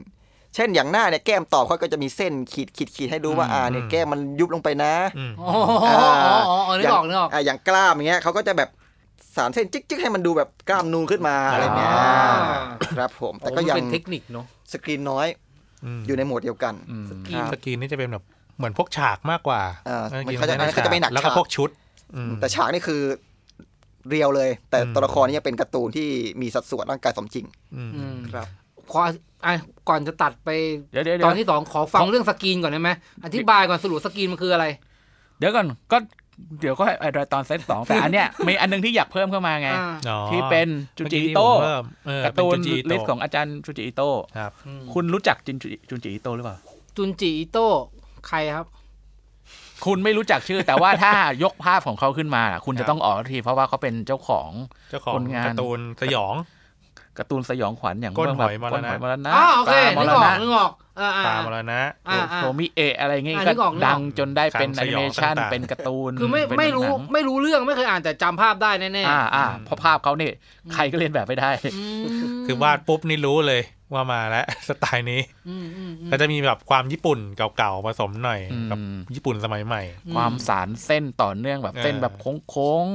เช่นอย่างหน้าเนี่ยแก้มตอบเขาก็จะมีเส้นขีดขีดขีดให้ดูว่าอ่าเนี่ยแก้มมันยุบลงไปนะอ๋อนึกออกนึกออกอย่างกล้ามอย่างเงี้ยเขาก็จะแบบสารเส้นจิ๊ก ๆ ให้มันดูแบบกล้ามนูนขึ้นมาอะไรเงี้ยครับผมแต่ก็ยังเป็นเทคนิคเนาะสกรีนน้อยอยู่ในโหมดเดียวกันสกรีนสกรีนนี่จะเป็นแบบเหมือนพวกฉากมากกว่าเขาจะเขาจะไม่หนักแล้วก็พวกชุดแต่ฉากนี่คือเรียวเลย แต่ตัวละครนี่ยังเป็นการ์ตูนที่มีสัดส่วนร่างกายสมจริงครับอ่ะก่อนจะตัดไปดตอนที่สองขอฟังเรื่องสกรีนก่อนได้ไหมอธิบายก่อนสรุปสกรีนมันคืออะไร เดี๋ยวก่อน ก็เดี๋ยวก็ไอ้รายตอนเซตสองแต่อันเนี้ยมีอันนึงที่อยากเพิ่มเข้ามาไงที่เป็นจูจิอิโต้การ์ตูนลิสของอาจารย์จูจิอิโต้คุณรู้จักจุนจิอิโต้หรือเปล่า จุจิอิโต้ใครครับ คุณไม่รู้จักชื่อ แต่ว่าถ้ายกภาพของเขาขึ้นมา คุณจะต้องออกทีเพราะว่าเขาเป็นเจ้าของเจ้าของการ์ตูนสยองการ์ตูนสยองขวัญอย่างก้นหอยมรณะมรนะอ๋มโอเคนึกออกนึกออกตามรณะโทมิเอะอะไรเงี้ยก็ดังจนได้เป็นแอนิเมชันเป็นการ์ตูนคือไม่ไม่รู้ ไม่รู้เรื่องไม่เคยอ่านแต่จำภาพได้แน่ๆอ่าอ่าเพราะภาพเขาเนี่ยใครก็เล่นแบบไม่ได้ คือวาดปุ๊บนี่รู้เลยว่ามาแล้วสไตล์นี้ก็จะมีแบบความญี่ปุ่นเก่าๆ ผสมหน่อยกับญี่ปุ่นสมัยใหม่ ความสารเส้นต่อเนื่องแบบเส้นแบบโค้ง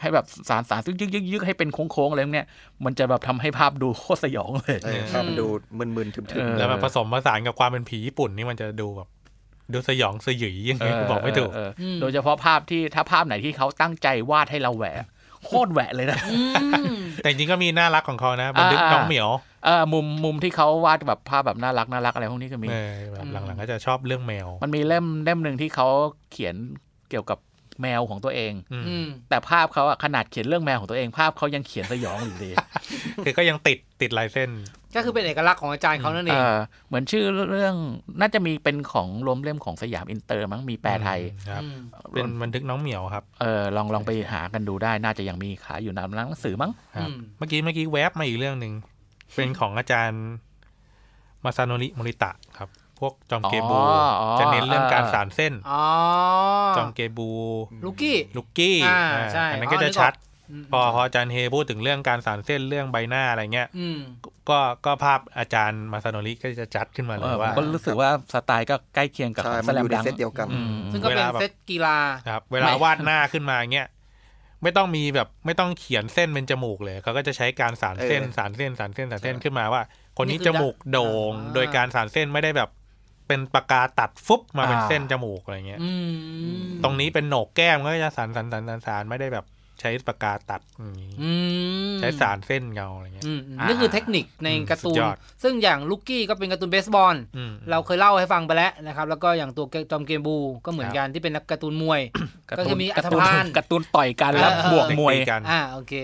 ให้แบบสารสารยึกยึกยึกให้เป็นโค้งๆ อะไรเนี้ยมันจะแบบทำให้ภาพดูโคตรสยองเลยภาัดูมึนๆถึมๆแล้วแบบผสมผสานกับความเป็นผีญี่ปุ่นนี่มันจะดูแบบดูสยองสยิยยังไงบอกไม่ถูก โดยเฉพาะภาพที่ถ้าภาพไหนที่เขาตั้งใจวาดให้เราแหวะ โคตรแหวะเลยนะแต่จริงก็มีน่ารักของเขานะบันทึกน้องเหมียวเออมุมมุมที่เขาวาดแบบภาพแบบน่ารักน่ารักอะไรพวกนี้ก็มีหลังๆก็จะชอบเรื่องแมว มันมีเล่มเล่มหนึ่งที่เขาเขียนเกี่ยวกับแมวของตัวเองแต่ภาพเขาอะขนาดเขียนเรื่องแมวของตัวเองภาพเขายังเขียนสยองอยู่เลยคือก็ยังติดติดลายเส้นก็คือเป็นเอกลักษณ์ของอาจารย์เขานั่นเองเหมือนชื่อเรื่องน่าจะมีเป็นของรวมเล่มของสยามอินเตอร์ มั้งมีแปลไทยครับ เป็นบันทึกน้องเหมียวครับเออลองลองไปหากันดูได้น่าจะยังมีขายอยู่ในร้านหนังสือมั้งเมื่อกี้เมื่อกี้แวบมาอีกเรื่องหนึ่งเป็นของอาจารย์มาซาโนริมริตะครับพวกจอมเกบูจะเน้นเรื่องการสานเส้นจอมเกบูลูกกี้ลูกกี้อันนั้นก็จะชัดพออาจารย์เฮพูดถึงเรื่องการสานเส้นเรื่องใบหน้าอะไรเงี้ยก็ก็ภาพอาจารย์มาซานริก็จะจัดขึ้นมาเลยว่าก็รู้สึกว่าสไตล์ก็ใกล้เคียงกับสแลมดังเซตเดียวกันซึ่งก็เป็นเซตกีฬา ครับ เวลาวาดหน้าขึ้นมาเงี้ยไม่ต้องมีแบบไม่ต้องเขียนเส้น เป็นจมูกเลยเขาก็จะใช้การสานเส้นสานเส้นสานเส้นสานเส้นขึ้นมาว่า คนนี้จมูกโด่งโดยการสานเส้นไม่ได้แบบเป็นปากกาตัดฟุบมาเป็นเส้นจมูกอะไรเงี้ยตรงนี้เป็นโหนกแก้มก็จะสันสันสันสันสานไม่ได้แบบใช้ปากกาตัดใช้สารเส้นเงาอะไรเงี้ยนี่คือเทคนิคในการ์ตูน ซึ่งอย่างลูกกี้ก็เป็นการ์ตูนเบสบอล เราเคยเล่าให้ฟังไปแล้วนะครับ แล้วก็อย่างตัวจอมเกมบู ก็เหมือนกัน ที่เป็นกการ์ตูนมวย ก็คือมีอัธพานการ์ตูนต่อยกันแล้วบวกมวยกันอ่าโอเค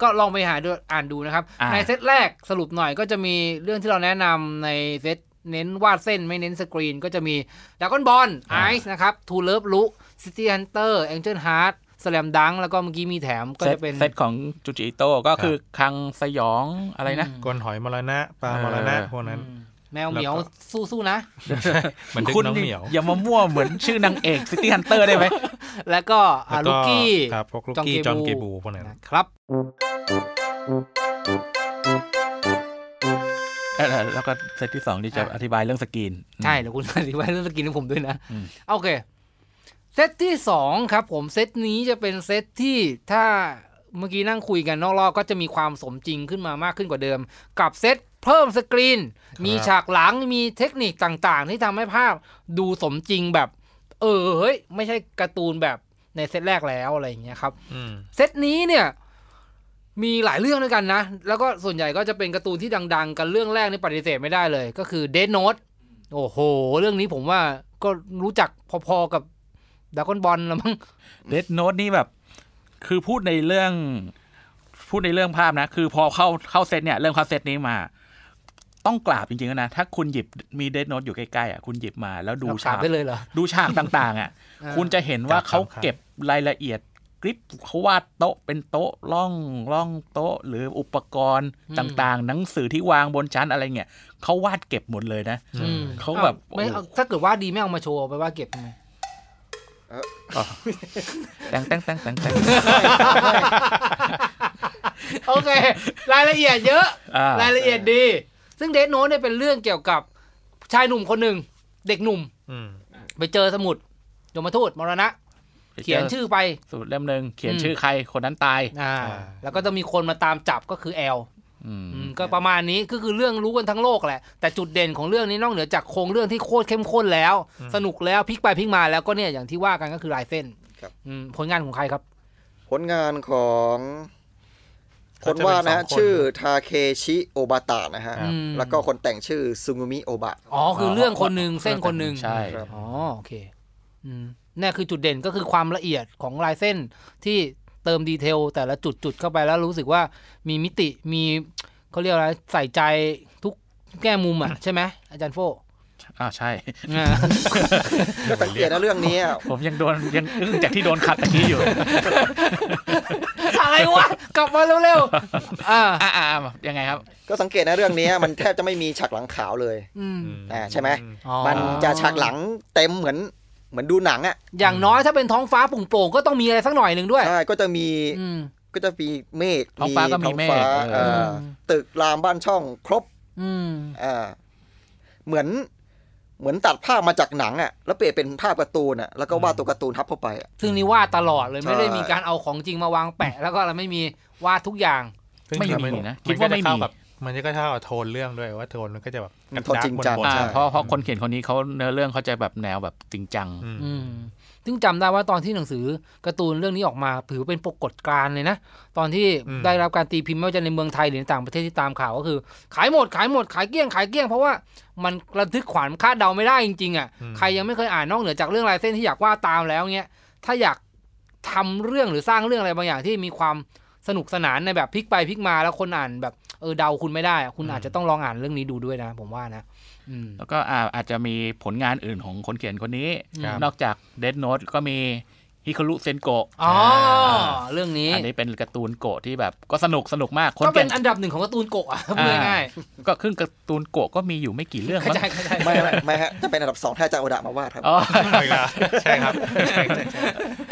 ก็ลองไปหาดูอ่านดูนะครับในเซตแรกสรุปหน่อยก็จะมีเรื่องที่เราแนะนำในเซตเน้นวาดเส้นไม่เน้นสกรีนก็จะมีดากอนบอลไอซ์นะครับทูเลิฟลุซิตี้ฮันเตอร์แองเจิลฮาร์ดสแลมดังแล้วก็เมื่อกี้มีแถมก็จะเป็นเซตของจูจิโตก็คือคังสยองอะไรนะกลนหอยมรณะ ปลามรณะ พวกนั้นแมวเหมียว สู้ ๆ นะเหมือนคุณอย่ามามั่วเหมือนชื่อนางเอกซิตี้ฮันเตอร์ได้ไหมแล้วก็ลูกกี้จองเกบูจองเกบูพวกนั้นครับแล้วก็เซตที่สองที่จะอธิบายเรื่องสกรีน ใช่แล้วคุณอธิบายเรื่องสกรีนให้ผมด้วยนะ โอเคเซตที่สองครับ ผมเซตนี้จะเป็นเซตที่ถ้าเมื่อกี้นั่งคุยกันนอกรอบก็จะมีความสมจริงขึ้นมามากขึ้นกว่าเดิม กับเซตเพิ่มสกรีนมีฉากหลังมีเทคนิคต่างๆ ที่ทำให้ภาพดูสมจริงแบบ เออเฮ้ย ไม่ใช่การ์ตูนแบบในเซตแรกแล้วอะไรอย่างเงี้ยครับเซตนี้เนี่ยมีหลายเรื่องด้วยกันนะ แล้วก็ส่วนใหญ่ก็จะเป็นการ์ตูนที่ดังๆ กันเรื่องแรกนี่ปฏิเสธไม่ได้เลย ก็คือเดนโนตโอ้โห เรื่องนี้ผมว่าก็รู้จักพอๆกับดากอนบอลละมั้งเดนโนตนี่แบบคือพูดในเรื่อง พูดในเรื่องภาพนะ คือพอเข้าเข้าเซตเนี่ย เรื่องเข้าเซตนี้มา ต้องกราบจริงๆนะ ถ้าคุณหยิบมีเดนโนตอยู่ใกล้ๆอ่ะคุณหยิบมาแล้วดูฉากดูฉากต่างๆ อ่ะ คุณจะเห็นว่าเขาเก็บรายละเอียดกริปเขาวาดโต๊ะ เป็นโต๊ะล่องล่องโต๊ะ หรืออุปกรณ์ต่าง ๆ หนังสือที่วางบนชั้นอะไรเงี้ยเขาวาดเก็บหมดเลยนะเขาแบบไม่ถ้าเกิดวาดดีไม่เอามาโชว์ไปว่าเก็บทำไมแต้งแต้งแต้งแต่งแตงโอเค รายละเอียดเยอะ รายละเอียดดี ซึ่งเดทโนเนี่ยเป็นเรื่องเกี่ยวกับ ชายหนุ่มคนหนึ่ง เด็กหนุ่มไปเจอสมุดยมทูตมรณะเขียนชื่อไปสูตรเล่มหนึ่งเขียนชื่อใครคนนั้นตาย อ่า แล้วก็จะมีคนมาตามจับก็คือแอลก็ประมาณนี้ก็คือเรื่องรู้กันทั้งโลกแหละแต่จุดเด่นของเรื่องนี้นอกเหนือจากโครงเรื่องที่โคตรเข้มข้นแล้ว สนุกแล้วพลิกไปพลิกมาแล้วก็เนี่ยอย่างที่ว่ากันก็คือลายเส้น ครับผลงานของใครครับ ผลงานของคนว่านะ ชื่อทาเคชิโอบาตะนะฮะ แล้วก็คนแต่งชื่อซุงุมิโอบะอ๋อคือเรื่องคนหนึ่งเส้นคนหนึ่งใช่อ๋อโอเค อืมนี่คือจุดเด่นก็คือความละเอียดของลายเส้นที่เติมดีเทล แต่ละจุดจุดเข้าไปแล้วรู้สึกว่ามีมิติมีเขาเรียกอะไรใส่ใจทุกแง่มุมอ่ะ ใช่ไหม อาจารย์โฟอ่าใช่ก็สังเกตนะเรื่องนี้ ผมยังโดนยังอึ้งจากที่โดนขัดตะกี้อยู่อะไรวะ กลับมาเร็วๆอ่าอ่ายังไงครับ ก็สังเกตนะเรื่องนี้มันแทบจะไม่มีฉากหลังขาวเลยอ่าใช่ไหมมันจะฉากหลังเต็มเหมือนเหมือนดูหนังอะอย่างน้อยถ้าเป็นท้องฟ้าปุ่งโป่งก็ต้องมีอะไรสักหน่อยหนึ่งด้วย ใช่ ก็จะมีก็จะมีเมฆท้องฟ้าก็มีเมฆตึก รามบ้านช่องครบอ่าเหมือน เหมือนตัดภาพมาจากหนังอ่ะ แล้วเปลี่ยนเป็นภาพการ์ตูนอ่ะ แล้วก็วาดตัวการ์ตูนทับเข้าไปซึ่งนี่วาดตลอดเลยไม่ได้มีการเอาของจริงมาวางแปะ แล้วก็เราไม่มีวาดทุกอย่าง ไม่มีนะคิดว่าไม่มีมันก็เท่ากับโทนเรื่องด้วยว่าโทนมันก็จะแบบโทนจริงจังเพราะเพราะคนเขียนคนนี้เขาเนื้อเรื่องเขาจะแบบแนวแบบจริงจังซึ่งจำได้ว่าตอนที่หนังสือการ์ตูนเรื่องนี้ออกมาถือเป็นปกติการเลยนะ ตอนที่ได้รับการตีพิมพ์ไม่ว่าจะในเมืองไทยหรือในต่างประเทศที่ตามข่าวก็คือ ขายหมด ขายหมด ขายเกลี้ยงขายเกลี้ยงเพราะว่ามันระทึกขวัญคาดเดาไม่ได้จริงๆอ่ะใครยังไม่เคยอ่านนอกเหนือจากเรื่องลายเส้นที่อยากว่าตามแล้วเงี้ยถ้าอยากทำเรื่องหรือสร้างเรื่องอะไรบางอย่างที่มีความสนุกสนานในแบบพลิกไปพลิกมาแล้วคนอ่านแบบเออเดาคุณไม่ได้ คุณอาจจะต้องลองอ่านเรื่องนี้ดูด้วยนะผมว่านะแล้วก็อาจจะมีผลงานอื่นของคนเขียนคนนี้ นอกจากเดดโนตก็มีฮิคารุเซนโกะอ๋อเรื่องนี้ อันนี้เป็นการ์ตูนโกะที่แบบก็สนุกสนุกมากก็เป็นอันดับหนึ่งของการ์ตูนโกะอ่ะง่ายก็ขึ้นการ์ตูนโกะก็มีอยู่ไม่กี่เรื่อง ไม่ไม่ไม่ฮะ จะเป็นอันดับสองถ้าจะรโอดะมาวาดครับอ๋อใช่ครับ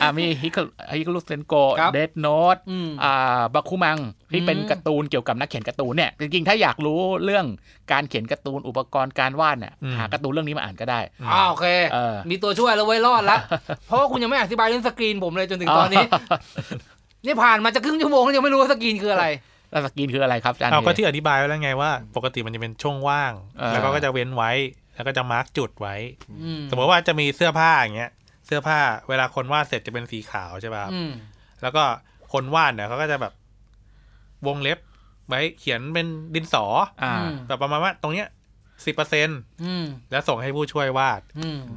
อ่ามีฮิคาฮิคารุเซนโกะ เดดโนดอ่าบาคุมัง ที่เป็นการ์ตูนเกี่ยวกับนักเขียนการ์ตูนเนี่ย จริงๆ ถ้าอยากรู้เรื่องการเขียนการ์ตูนอุปกรณ์การวาดเนี่ย หาการ์ตูนเรื่องนี้มาอ่านก็ได้อ่าโอเค มีตัวช่วยเราไว้รอดละเพราะว่าคุณยังไม่อธิบายเรื่องสกรีนผมเลยจนถึงตอนนี้นี่ผ่านมาจะครึ่งชั่วโมงยังไม่รู้สกรีนคืออะไรแล้วสกรีนคืออะไรครับอาจารย์เอาก็ที่อธิบายไว้แล้วไงว่า ปกติมันจะเป็นช่องว่างแล้วก็จะเว้นไว้ แล้วก็จะมาร์กจุดไว้สมมติว่าจะมีเสื้อผ้าอย่างเงี้ย เสื้อผ้า เวลาคนวาดเสร็จจะเป็นสีขาวใช่ป่ะแล้วก็คนวาดเนี่ยเขาก็จะแบบ วงเล็บไว้เขียนเป็นดินสออแบบประมาณว่าตรงเนี้ยสิบเปอร์เซ็นต์แล้วส่งให้ผู้ช่วยวาด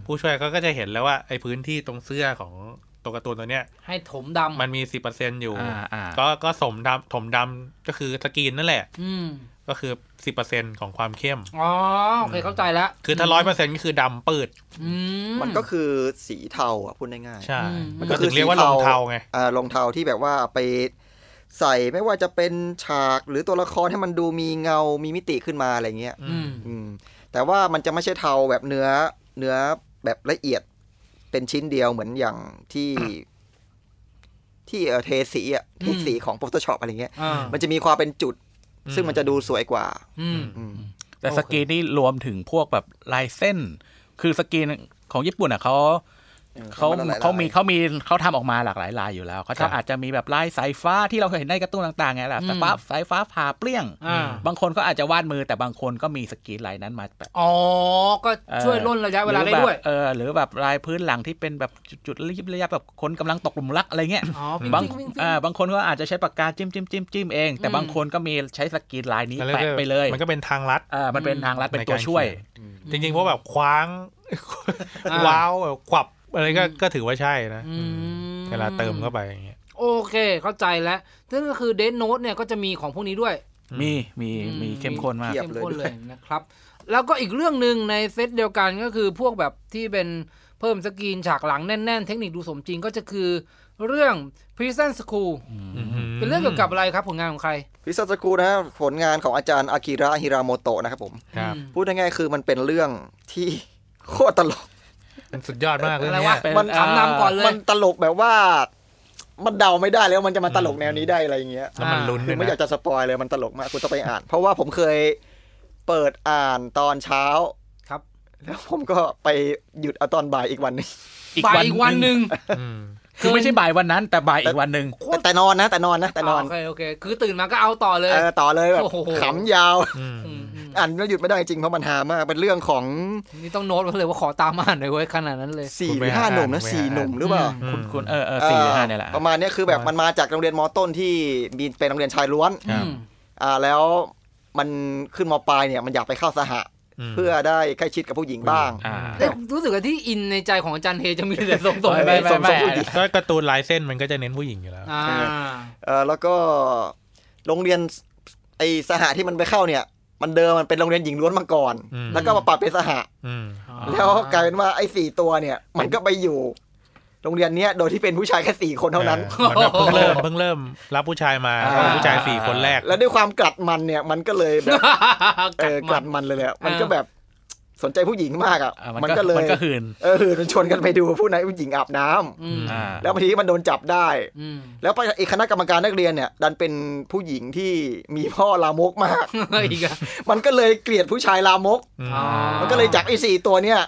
ผู้ช่วยเขาก็จะเห็นแล้วว่าไอ้พื้นที่ตรงเสื้อของตัวการ์ตูนตัวเนี้ย ให้ถมดำมันมีสิบเปอร์เซ็นอยู่ก็ก็สมดำถมดำก็คือสกรีนนั่นแหละ อืก็คือสิบเปอร์เซ็นของความเข้มอ๋อโอเค เข้าใจแล้ว คือถ้าร้อยเปอร์เซ็นก็คือดำปืดมันก็คือสีเทาอ่ะพูดง่ายๆใช่มันก็ถึงเรียกว่าลงเทาไงอ่าลงเทาที่แบบว่าไปใส่ไม่ว่าจะเป็นฉากหรือตัวละคร ให้มันดูมีเงา มีมิติขึ้นมาอะไรเงี้ยอืมแต่ว่ามันจะไม่ใช่เทาแบบเนื้อเนื้อแบบละเอียดเป็นชิ้นเดียวเหมือนอย่างที่ ที่เทสี อ่ะเทสีของ Photoshop อะไรเงี้ย มันจะมีความเป็นจุด ซึ่งมันจะดูสวยกว่าแต่สกรีนนี่รวมถึงพวกแบบลายเส้น คือสกรีนของญี่ปุ่นอ่ะเขาเขาเขามีเขามีเขาทำออกมาหลากหลายลายอยู่แล้ว เขาจะอาจจะมีแบบลายสายฟ้าที่เราเคยเห็นในกระตุ้นต่างๆไงล่ะสายฟ้าสายฟ้าผ่าเปลี่ยงบางคนก็อาจจะวาดมือ แต่บางคนก็มีสกีลายนั้นมาแบบอ๋อก็ช่วยล่นระยะเวลาได้ด้วยเออหรือแบบลายพื้นหลังที่เป็นแบบจุดระยิบระยัแบบคนกำลังตกหลุมรักอะไรเงี้ยบางอบางคนก็อาจจะใช้ปากกาจิ้มจิ้มจิ้มจิ้มเองแต่บางคนก็มีใช้สกีลายนี้แปะไปเลย มันก็เป็นทางลัดออมันเป็นทางลัดเป็นตัวช่วย จริงๆเพราะแบบคว้างว้าวแบบขวับอะไรก็ก็ถือว่าใช่นะ เวลาเติมเข้าไปอย่างเงี้ยโอเคเข้าใจแล้ว ซึ่งก็คือเดนโนตเนี่ย ก็จะมีของพวกนี้ด้วย มีมีมีเข้มข้นมากเข้มข้นเลยนะครับ แล้วก็อีกเรื่องหนึ่งในเซตเดียวกันก็คือพวกแบบที่เป็นเพิ่มสกรีน ฉากหลังแน่น ๆ เทคนิคดูสมจริง ก็จะคือเรื่อง Prison School เป็นเรื่องเกี่ยวกับอะไรครับ ผลงานของใคร Prison School นะผลงานของอาจารย์อากิระฮิราโมโตะนะครับผมพูดง่ายๆคือมันเป็นเรื่องที่โคตรตลกมันสุดยอดมากเลยเนี่ยมันขำนำก่อนเลย มันตลกแบบว่า มันเดาไม่ได้แล้ว มันจะมาตลกแนวนี้ได้อะไรอย่างเงี้ยมันลุ้นคือไม่อยากจะสปอยเลย มันตลกมากคุณต้องไปอ่าน เพราะว่าผมเคยเปิดอ่านตอนเช้า ครับ แล้วผมก็ไปหยุดเอาตอนบ่ายอีกวันนึง อีกวันหนึ่งคือไม่ใช่บ่ายวันนั้น แต่บ่ายอีกวันหนึ่งแต่นอนนะ แต่นอนนะแต่นอนโอเคโอเคคือตื่นมาก็เอาต่อเลยต่อเลยแบบขำยาวอ่านแล้วหยุดไม่ได้จริงเพราะมันหามากเป็นเรื่องของนี่ต้องโน้ตไว้เลยว่าขอตามอ่านหน่อยเว้ยขนาดนั้นเลยสี่หรือห้าหนุ่มนะสี่หนุ่มหรือเปล่าคุณคุณเออเออสี่หรือห้าเนี่ยแหละประมาณนี้คือแบบมันมาจากโรงเรียนมอต้นที่มีเป็นโรงเรียนชายล้วนอ่าแล้วมันขึ้นมปลายเนี่ยมันอยากไปเข้าสหเพื่อได้ใกล้ชิดกับผู้หญิงบ้าง รู้สึกว่าที่อินในใจของอาจารย์เทจะมีแต่ทรงสมไม่ม่มก็การ์ตูนลายเส้นมันก็จะเน้นผู้หญิงอยู่แล้ว แล้วก็ โรงเรียนไอสหะที่มันไปเข้าเนี่ย มันเดิมมันเป็นโรงเรียนหญิงล้วนมาก่อน แล้วก็มาปรับเป็นสหะแล้วกลายเป็นว่าไอ้สี่ตัวเนี่ย มันก็ไปอยู่โรงเรียนเนี้ยโดยที่เป็นผู้ชายแค่สี่คนเท่านั้นเพิ่งเริ่มเพิ่งเริ่มรับผู้ชายมาผู้ชายสี่คนแรก แล้วด้วยความกัดมันเนี่ยมันก็เลยแบบเออกัดมันเลยแหละมันก็แบบสนใจผู้หญิงมากอ่ะ มันก็เลยมันก็หืนเออหืนมันชนกันไปดูผู้นหนผู้หญิงอาบน้ำแล้วบางทีมันโดนจับได้แล้วไปอีกคณะกรรมการนักเรียนเนี่ย ดันเป็นผู้หญิงที่มีพ่อลามกมาก มันก็เลยเกลียดผู้ชายลามกมันก็เลยจากไอ้สี่ตัวเนี่ย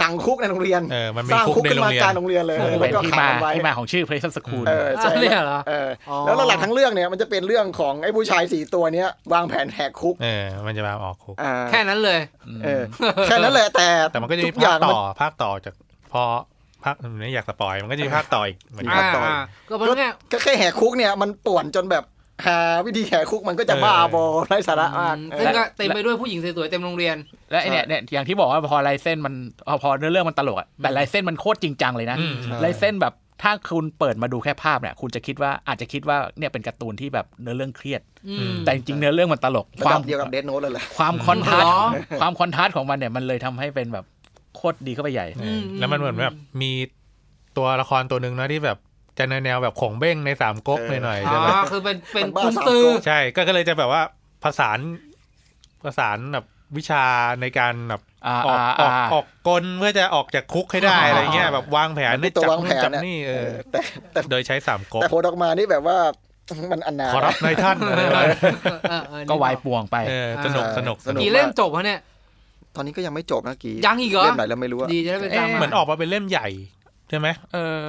ขังคุกในโรงเรียนเออมันมีสร้างคุกขึรนมาการโรงเรียนเลยแล้วก็ขังไว้ที่มาของชื่อ Prison School เออใช่เนี่ยเหรอแล้วหลักทั้งเรื่องเนี่ยมันจะเป็นเรื่องของไอ้ผู้ชายสี่ตัวเนี้ยวางแผนแหกคุกเออมันจะมาออกคุกแค่นั้นเลยเออแค่นั้นเลยแต่แต่มันก็จะมีภาคต่อภาคต่อจากพอภาคไม่อยากสปอยมันก็จะมีภาคต่ออีกเหมือนภาคต่อก็เพราะงั้นก็แค่แหกคุกเนี่ยมันป่วนจนแบบหาวิธีแขกคุกมันก็จะบ้าบอไร้สาระมากซึ่งก็เต็มไปด้วยผู้หญิงสวยๆเต็มโรงเรียน และเนี่ยเนี่ยอย่างที่บอกว่าพอลายเส้นมันพอเนื้อเรื่องมันตลกอะแต่ลายเส้นมันโคตรจริงจังเลยนะลายเส้นแบบถ้าคุณเปิดมาดูแค่ภาพเนี่ย คุณจะคิดว่าอาจจะคิดว่าเนี่ยเป็นการ์ตูนที่แบบเนื้อเรื่องเครียด แต่จริงเนื้อเรื่องมันตลกความเดียวกับเดนโนเลยแหละความคอนทราสความคอนทราสของมันเนี่ยมันเลยทำให้เป็นแบบโคตรดีเข้าไปใหญ่ แล้วมันเหมือนแบบมีตัวละครตัวหนึ่งนะที่แบบจะแนวแบบของเบ้งในสามก๊กหน่อยๆอ๋ใช่ไหมอคือเป็นเป็นคุมซือใช่ก็ก็เลยจะแบบว่าผสานผสานแบบวิชาในการแบบออกออกออกกลเพื่อจะออกจากคุกให้ได้อะไรเงี้ยแบบวางแผนในจัวางแผนจับนี่เออแต่แต่โดยใช้สามก๊กแต่โพลออกมานี่แบบว่ามันอันนา ขอรับในท่านไก็วายป่วงไปสนุกสนุกสนุกกี่เล่มจบวะเนี่ย ตอนนี้ก็ยังไม่จบนะกี่ยังอีกเหรอเล่มไหนเราไม่รู้ดีจะได้ไป็าเหมือนออกมาเป็นเล่มใหญ่ใช่ไหม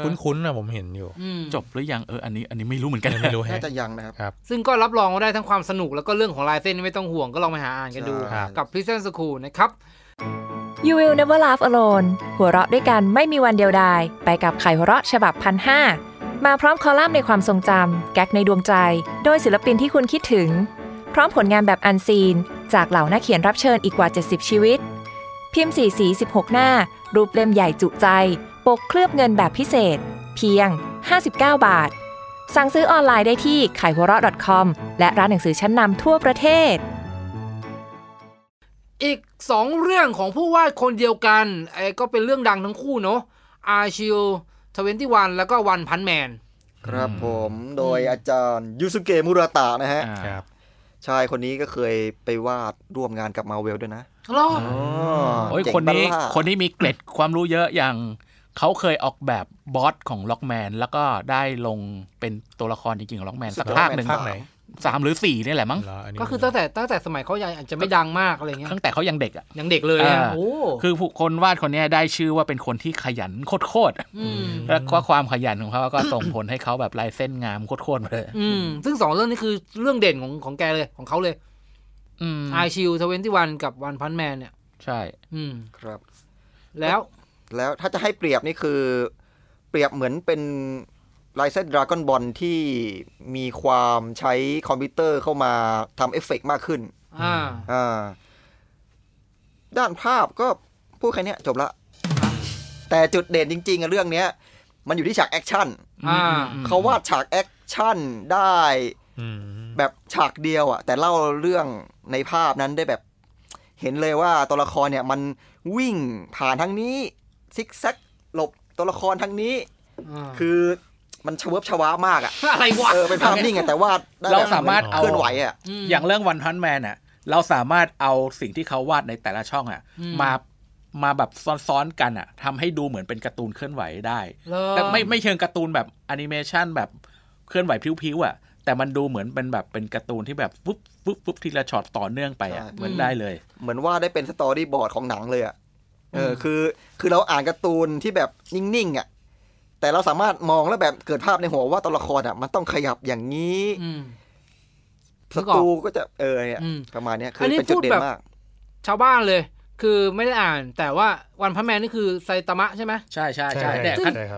คุ้นๆนะผมเห็นอยู่ จบหรือยังเอออันนี้อันนี้ไม่รู้เหมือนกันไม่รู้น่าจะยังนะครับ ซึ่งก็รับรองว่าได้ทั้งความสนุกแล้วก็เรื่องของลายเส้นไม่ต้องห่วงก็ลองไปหาอ่านกันดู กับ Prison School นะครับ You will never laugh alone หัวเราะด้วยกันไม่มีวันเดียวดาย ไปกับไข่หัวเราะฉบับพันห้ามาพร้อมคอลัมน์ในความทรงจำแก๊กในดวงใจ โดยศิลปินที่คุณคิดถึง พร้อมผลงานแบบอันซีน จากเหล่านักเขียนรับเชิญอีกกว่า 70 ชีวิตพิมพ์สีสี16หน้า รูปเล่มใหญ่จุใจปกเคลือบเงินแบบพิเศษเพียง 59 บาทสั่งซื้อออนไลน์ได้ที่ไขหัวเราะ .com และร้านหนังสือชั้นนำทั่วประเทศ อีกสองเรื่องของผู้วาดคนเดียวกันไอ้ก็เป็นเรื่องดังทั้งคู่เนาะอาชิลทเวนตี้วันแล้วก็วันพันแมนครับผมโดยอาจารย์ยูสุเกะมุราตะนะฮะครับชายคนนี้ก็เคยไปวาดร่วมงานกับมาเวลด้วยนะรอโอ้ยคนนี้คนนี้มีเกร็ดความรู้เยอะอย่างเขาเคยออกแบบบอสของล็อกแมนแล้วก็ได้ลงเป็นตัวละครจริงๆ ของล็อกแมนสักภาคหนึ่งสามหรือสี่นี่แหละมั้งก็คือตั้งแต่ตั้งแต่สมัยเขายังอาจจะไม่ดังมากอะไรเงี้ยตั้งแต่เขายังเด็กอ่ะยังเด็กเลยอ่ะคือผู้คนวาดคนนี้ได้ชื่อว่าเป็นคนที่ขยันโคตรๆแล้วก็ความขยันของเขาก็ส่งผลให้เขาแบบลายเส้นงามโคตรๆเลยซึ่งสองเรื่องนี้คือเรื่องเด่นของของแกเลยของเขาเลยไอชิวทเวนตี้วันกับวันพันแมน เนี่ย ใช่ อืมครับแล้วแล้วถ้าจะให้เปรียบนี่คือ เปรียบเหมือนเป็นลายเส้นดราก้อนบอลที่มีความใช้คอมพิวเตอร์เข้ามาทำเอฟเฟกมากขึ้นอ่า ด้านภาพก็พูดแค่นี้จบละแต่จุดเด่นจริงๆอะเรื่องนี้มันอยู่ที่ฉากแอคชั่นเขาวาดฉากแอคชั่นได้ แบบฉากเดียวอะแต่เล่าเรื่องในภาพนั้นได้แบบ เห็นเลยว่าตัวละครเนี่ย มันวิ่งผ่านทั้งนี้ซิกแซกหลบตัวละครทั้งนี้คือมันชเวิบชวามากอะอะไรวะเออเป็นภาพนิ่งอะแต่ว่า เราสามารถเอาเคลื่อนไหวอะอย่างเรื่องวันพันแมนอะเราสามารถเอาสิ่งที่เขาวาดในแต่ละช่องอะมามาแบบซ้อนๆกันอะทำให้ดูเหมือนเป็นการ์ตูนเคลื่อนไหวได้ แต่ไม่ไม่เชิงการ์ตูนแบบแอนิเมชันแบบเคลื่อนไหวพพิ้วๆอะแต่มันดูเหมือนเป็นแบบเป็นการ์ตูนที่แบบปุ๊บปุ๊บปุ๊บทีละช็อตต่อเนื่องไปอ่ะเหมือนได้เลยเหมือนว่าได้เป็นสตอรี่บอร์ดของหนังเลยอ่ะเออคือคือเราอ่านการ์ตูนที่แบบนิ่งๆอ่ะแต่เราสามารถมองแล้วแบบเกิดภาพในหัวว่าตัวละครอ่ะ มันต้องขยับอย่างนี้ศัตรูก็จะเออเนี่ยประมาณเนี้ยคือเป็นจุดเด่นมากชาวบ้านเลย คือไม่ได้อ่าน แต่ว่าวันพระแมนนี่คือไซตามะใช่ไหมใช่ใช่ใช่แต่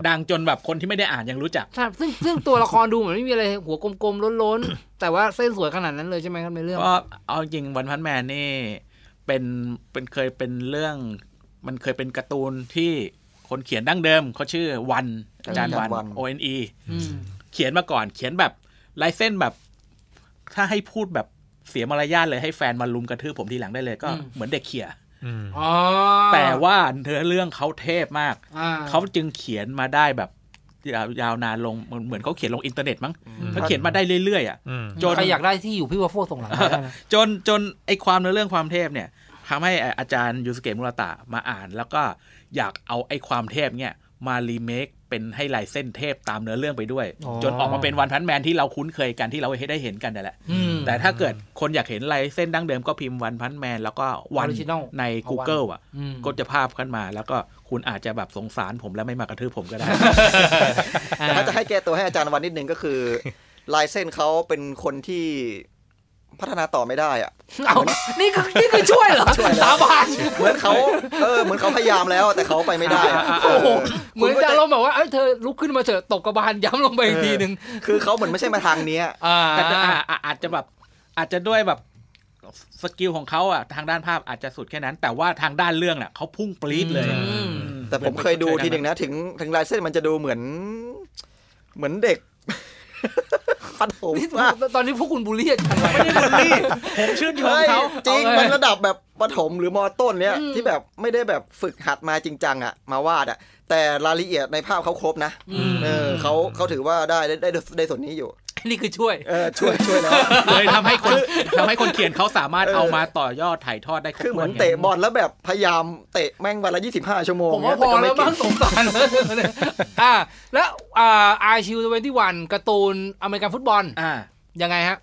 ดังจนแบบคนที่ไม่ได้อ่านยังรู้จักซึ่งซึ่งตัวละครดูเหมือนไม่มีอะไรหัวกลม ๆ ล้นๆแต่ว่าเส้นสวยขนาดนั้นเลยใช่ไหมครับในเรื่องก็เอาจริงวันพันแมนนี่เป็นเป็นเคยเป็นเรื่องมันเคยเป็นการ์ตูนที่คนเขียนดั้งเดิมเขาชื่อวันอาจารย์วัน O N E เขียนมาก่อนเขียนแบบลายเส้นแบบถ้าให้พูดแบบเสียมารยาทเลยให้แฟนมาลุมกระทืบผมทีหลังได้เลยก็เหมือนเด็กเขี่ยแต่ว่าเนื้อเรื่องเขาเทพมากเขาจึงเขียนมาได้แบบ ยาวนานลงเหมือนเขาเขียนลงอินเทอร์เน็ตมั้งเขาเขียนมาได้เรื่อยๆอ่ะจนใครอยากได้ที่อยู่พี่ว่าโฟส่งหลังจนจนไอความเนื้อเรื่องความเทพเนี่ยทำให้อาจารย์ยูสเกะมุราตะมาอ่านแล้วก็อยากเอาไอ้ความเทพเนี่ยมารีเมคเป็นให้ลายเส้นเทพตามเนื้อเรื่องไปด้วย จนออกมาเป็นวันพันแมนที่เราคุ้นเคยกันที่เราได้เห็นกันนั่นแหละแต่ถ้าเกิดคนอยากเห็นลายเส้นดั้งเดิมก็พิมพ์วันพันแมนแล้วก็วันใน Google อ่ะก็จะภาพขึ้นมา แล้วก็คุณอาจจะแบบสงสารผมแล้วไม่มากระทืบผมก็ได้ แต่ถ้าจะให้แก้ตัวให้อาจารย์วันนิดนึงก็คือลายเส้นเขาเป็นคนที่พัฒนาต่อไม่ได้อะเอานี่คือนี่คือช่วยเหรอช่วยสาบานเหมือนเขา เออ เหมือนเขาพยายามแล้ว แต่เขาไปไม่ได้ โอ้โหเหมือนจะลงแบบว่า เออ เธอลุกขึ้นมาเถอะตกกระบาลย้ำลงไปอีกทีหนึ่งคือเขาเหมือนไม่ใช่มาทางนี้อ่าอาจจะแบบ อาจจะด้วยแบบ สกิลของเขาอ่ะทางด้านภาพอาจจะสุดแค่นั้น แต่ว่าทางด้านเรื่องน่ะเขาพุ่งปรี๊ดเลย แต่ผมเคยดูทีหนึ่งนะถึงถึงลายเส้นมันจะดูเหมือน เหมือนเด็กฟันผม่าตอนนี้พวกคุณบูลลี่ะันไม่ได้บูลลี่ผมชื่นชมเขา จริง มันระดับแบบปฐมหรือมอต้นเนี้ย ที่แบบไม่ได้แบบฝึกหัดมาจริงจังอ่ะ มาวาดอ่ะ แต่รายละเอียดในภาพเขาครบนะ เออเขาเขาถือว่าได้ได้ได้ส่วนนี้อยู่นี่คือช่วยเออช่วยช่วยแล้วเลยทำให้คนทำให้คนเขียนเขาสามารถเอามาต่อยอดถ่ายทอดได้คือเหมือนเตะบอลแล้วแบบพยายามเตะแม่งวันละยี่สิบห้าชั่วโมงผมว่าพอแล้วบ้างสงสารลอ่าแล้วอ่าอาชิวเวนที่วันการ์ตูนอเมริกันฟุตบอลอ่ายังไงฮะ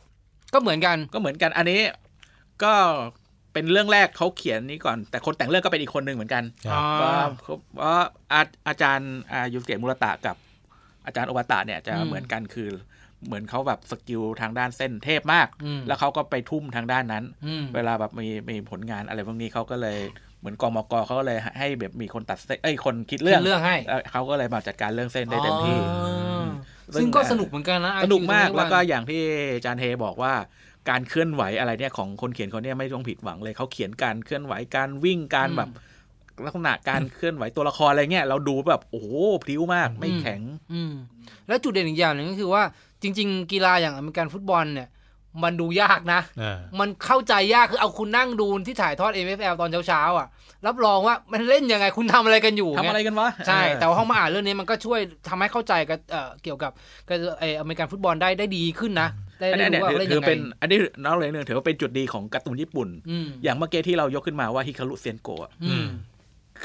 ก็เหมือนกันก็เหมือนกันอันนี้ก็เป็นเรื่องแรกเขาเขียนนี้ก่อน แต่คนแต่งเรื่องก็เป็นอีกคนหนึ่งเหมือนกันก็อาจารย์ยูเกะมุรตะกับ อาจารย์โอบาตะเนี่ยจะเหมือนกันคือเหมือนเขาแบบสกิลทางด้านเส้นเทพมากแล้วเขาก็ไปทุ่มทางด้านนั้นเวลาแบบมีมีผลงานอะไรพวกนี้เขาก็เลยเหมือนกองมกเขาก็เลยให้แบบมีคนตัดเส้นเอ้ยคนคิดเรื่องเรื่องให้เขาก็เลยมาจัดการเรื่องเส้นได้เต็มที่ซึ่งก็สนุกเหมือนกันนะสนุกมากแล้วก็อย่างที่จานเฮบอกว่าการเคลื่อนไหวอะไรเนี่ยของคนเขียนเขาเนี่ยไม่ต้องผิดหวังเลยเขาเขียนการเคลื่อนไหวการวิ่งการแบบลักษณะการเคลื่อนไหวตัวละครอะไรเงี้ยเราดูแบบโอ้โหพลิ้วมากไม่แข็งอืแล้วจุดเด่นอีกอย่างหนึ่งก็คือว่าจริง ๆ กีฬาอย่างอเมริกันฟุตบอลเนี่ยมันดูยากนะมันเข้าใจยากคือเอาคุณนั่งดูที่ถ่ายทอด m f l ตอนเช้าๆอ่ะ รับรองว่ามันเล่นยังไงคุณทำอะไรกันอยู่ทำอะไรกันวะใช่ แต่ว่าห้องมาอ่านเรื่องนี้มันก็ช่วยทำให้เข้าใจกับเกี่ยวกับอเมริกันฟุตบอลได้ได้ดีขึ้นนะอันนี้เนี่ยถือเป็นอันนี้นอกเลยหนึ่งถือว่าเป็นจุดดีของการ์ตูนญี่ปุ่นอย่างเมื่อกี้ที่เรายกขึ้นมาว่าฮิคารุเซียนโกะ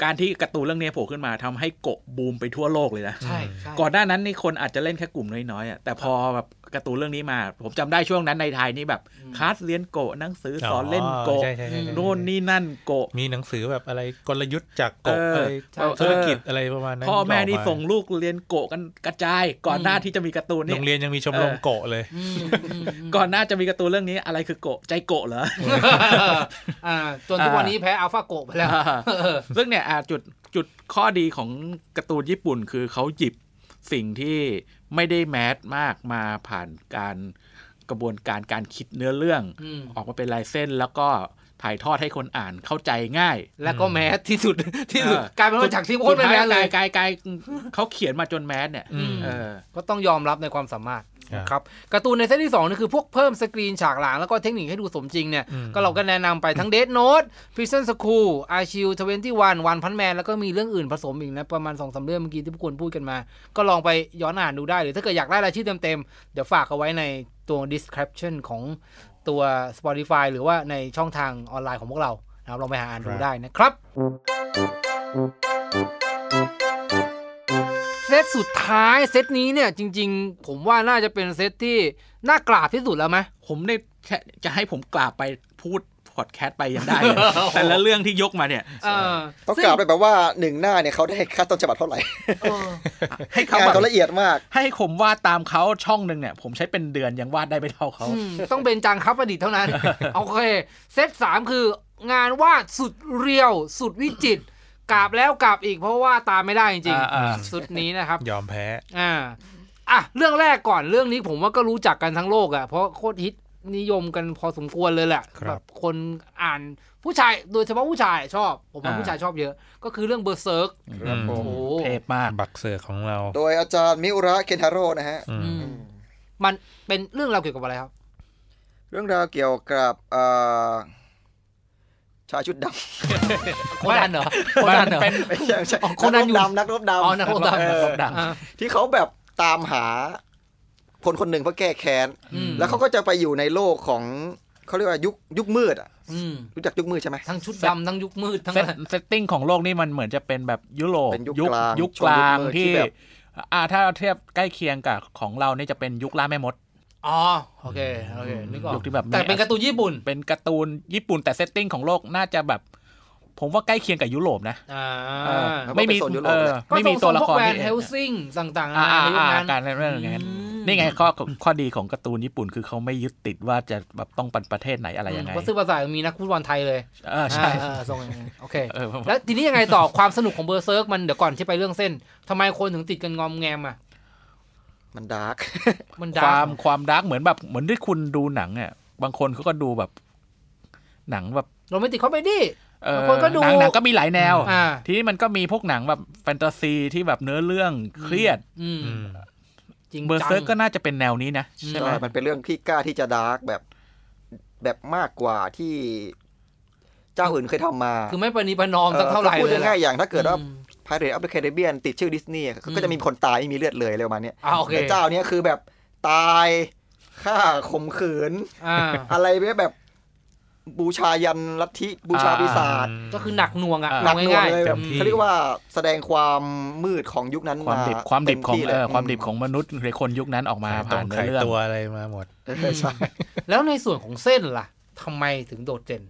การที่กระตูนเรื่องนี้โผล่ขึ้นมาทำให้โกบูมไปทั่วโลกเลยนะใช่ก่อนหน้านั้นนี่คนอาจจะเล่นแค่กลุ่มน้อยๆอ่ะแต่พอแบบการ์ตูนเรื่องนี้มา ผมจำได้ช่วงนั้นในไทยนี่แบบคาสเรียนโกะหนังสือสอนเล่นโกะโน่นนี่นั่นโกะมีหนังสือแบบอะไร กลยุทธ์จากโกะอะไรธุรกิจอะไรประมาณนั้นพ่อแม่นี่ส่งลูกเรียนโกะกันกระจาย ก่อนหน้าที่จะมีการ์ตูนนี่โรงเรียนยังมีชมรมโกะเลย ก่อนหน้าจะมีการ์ตูนเรื่องนี้อะไรคือโกะใจโกะเหรอจนทุกวันนี้แพ้อัลฟาโกะไปแล้วซึ่งเนี่ยจุดจุดข้อดีของการ์ตูนญี่ปุ่น คือเขาหยิบสิ่งที่ไม่ได้แมสมากมาผ่านการกระบวนการการคิดเนื้อเรื่อง ออกมาเป็นลายเส้นแล้วก็ถ่ายทอดให้คนอ่านเข้าใจง่าย แล้วก็แมสที่สุดที่สุดกลายเป็นว่าจากที่โคตรแมสเลยกลายกลายเขาเขียนมาจนแมสเนี่ยก็ต้องยอมรับในความสามารถะครับการ์ตูนในเซตที่2นี่คือพวกเพิ่มสกรีน ฉากหลังแล้วก็เทคนิคให้ดูสมจริงเนี่ย ก็เราก็แนะนำไปทั้งเดทโน้พฟิซชนสคูลอาชิวทเวนตี้วันวันพันแมนแล้วก็มีเรื่องอื่นผสมอีกนะประมาณ2อสาเรื่องเมื่อกี้ที่พวกคุณพูดกันมา ก็ลองไปย้อนอ่านดูได้หรือถ้าเกิดอยากได้รายชื่อเต็มๆเดี๋ยวฝากเอาไว้ในตัว description ของตัว Spotify หรือว่าในช่องทางออนไลน์ของพวกเรานะครับลองไปหาอ่านดูได้นะครับเซตสุดท้ายเซตนี้เนี่ยจริง ๆ ผมว่าน่าจะเป็นเซตที่น่ากราบที่สุดแล้วไหมผมได้จะให้ผมกราบไปพูดพอดแคสต์ไปยังได้เลยแต่ละเรื่องที่ยกมาเนี่ยต้องกลาบไปแบบว่าหนึ่งหน้าเนี่ยเขาได้ค่าต้นฉบับเท่าไหร่ให้เขาแบบละเอียดมาก ให้ผมวาดตามเขาช่องหนึ่งเนี่ยผมใช้เป็นเดือน ยังวาดได้ไม่เท่าเขา ต้องเป็นจังครับประดิษฐ์เท่านั้นโอเคเซตสามคืองานวาดสุดเรียวสุดวิจิตรกราบแล้วกราบอีกเพราะว่าตามไม่ได้จริงๆสุดนี้นะครับ ยอมแพ้ อ่า อ่ะเรื่องแรกก่อนเรื่องนี้ผมว่าก็รู้จักกันทั้งโลก อ่ะเพราะโคตรฮิตนิยมกันพอสมควรเลยแหละแบบคนอ่านผู้ชายโดยเฉพาะผู้ชายชอบ ผมว่าผู้ชายชอบเยอะ ก็คือเรื่องเบอร์เซิร์กโอ้โหเทพมากบักเซิร์กของเรา โดยอาจารย์มิอุระเคนทาโร่นะฮะมันเป็นเรื่องราวเกี่ยวกับอะไรครับ เรื่องราวเกี่ยวกับชายชุดดำโคนันเหรอโคนันเหรอเป็นโคนันอยู่ดำนักบดำอ๋อ นักรบดำนักรบดำที่เขาแบบตามหาคนคนหนึ่งเพื่อแก้แค้น แล้วเขาก็จะไปอยู่ในโลกของเขาเรียกว่า ยุคยุคมืดอ่ะรู้จักยุคมืดใช่ไหมทั้งชุดดำทั้งยุคมืดทั้งเซตติ้งของโลกนี่มันเหมือนจะเป็นแบบยุโรปยุคกลางยุคกลางที่อ่าถ้าเทียบใกล้เคียงกับของเราเนี่ยจะเป็นยุคล่าแม่มดอ๋อโอเคโอเคนึกออกยุคที่แบบแต่เป็นการ์ตูนญี่ปุ่น เป็นการ์ตูนญี่ปุ่นแต่เซตติ้งของโลกน่าจะแบบ ผมว่าใกล้เคียงกับยุโรปนะ ไม่มีไม่มีตัวละครที่เฮลซิงต่างๆอาการเรื่องอย่างนี้น นี่ไงข้อข้อดีของการ์ตูนญี่ปุ่นคือเขาไม่ยึดติดว่าจะแบบต้องเป็นประเทศไหนอะไรยังไงก็ซื้อภาษามีนักฟุตบอลไทยเลยเออใช่สรงโอเคแล้วทีนี้ยังไงต่อความสนุกของเบอร์เซิร์กมันเดี๋ยวก่อนที่ไปเรื่องเส้น ทำไมคนถึงติดกันงอมแงมอ่ะมันดาร์กมันความความดาร์กเหมือนแบบเหมือนที่คุณดูหนังอ่ะบางคนเขาก็ดูแบบ หนังแบบโรแมนติกคอมเมดี้บางคนก็ดูหนังก็มีหลายแนว ทีนี้มันก็มีพวกหนังแบบแฟนตาซีที่แบบเนื้อเรื่องเครียดจริงเบอร์เซิร์กก็น่าจะเป็นแนวนี้นะใช่ไหมมันเป็นเรื่องที่กล้าที่จะดาร์กแบบ แบบมากกว่าที่ เจ้าอื่นเคยทำมา คือไม่ประนีประนอมสักเท่าไหร่เลยพูดง่ายอย่างถ้าเกิดว่าพาเรตอ t e เดอะแคริบเบียนติดชื่อดิสนีย์ก็จะมีคนตายมีเลือดเลยเร็วมาเนี้ยแต่เจ้าเนี้ยคือแบบตายฆ่าข่มขืนอะไรแบบ บูชายันลัทธิบูชาปีศาจก็คือหนักหน่วงอ่ะหนักหน่วงเลยเขาเรียกว่าแสดงความมืดของยุคนั้นความดิบความดิบของเออความดิบของมนุษย์ในคนยุคนั้นออกมาผ่านเรื่องตัวอะไรมาหมด แล้วในส่วนของเส้นล่ะ ทำไมถึงโดดเด่น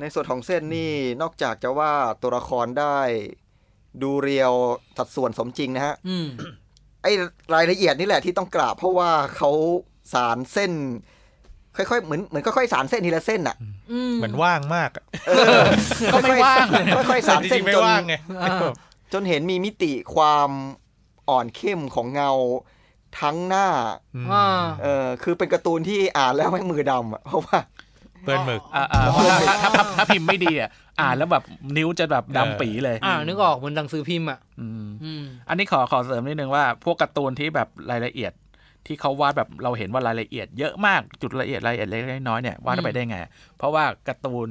ในส่วนของเส้นนี่นอกจากจะว่าตัวละครได้ดูเรียวสัดส่วนสมจริงนะฮะไอรายละเอียดนี่แหละที่ต้องกราบ เพราะว่าเขาสารเส้น ค่อยๆ เหมือนเหมือนค่อยๆ สารเส้นทีละเส้นอ่ะเหมือนว่างมากก็ไม่ว่างค่อยๆสารเส้นจนจนเห็นมีมิติความอ่อนเข้มของเงาทั้งหน้าเออคือเป็นการ์ตูนที่อ่านแล้วไม่มือดำเพราะว่าเปื้อนหมึกถ้าถ้าถ้าพิมพ์ไม่ดี อ่ะอ่านแล้วแบบนิ้วจะแบบดำปีเลยอ่านึกออกเหมือนหนังสือพิมพ์อ่ะอันนี้ขอขอเสริมนิดนึงว่าพวกการ์ตูนที่แบบรายละเอียด ที่เขาวาดแบบเราเห็นว่ารายละเอียดเยอะมากจุดละเอียดรายละเอียดเล็กน้อยเนี่ยวาดไปได้ไง เพราะว่าการ์ตูน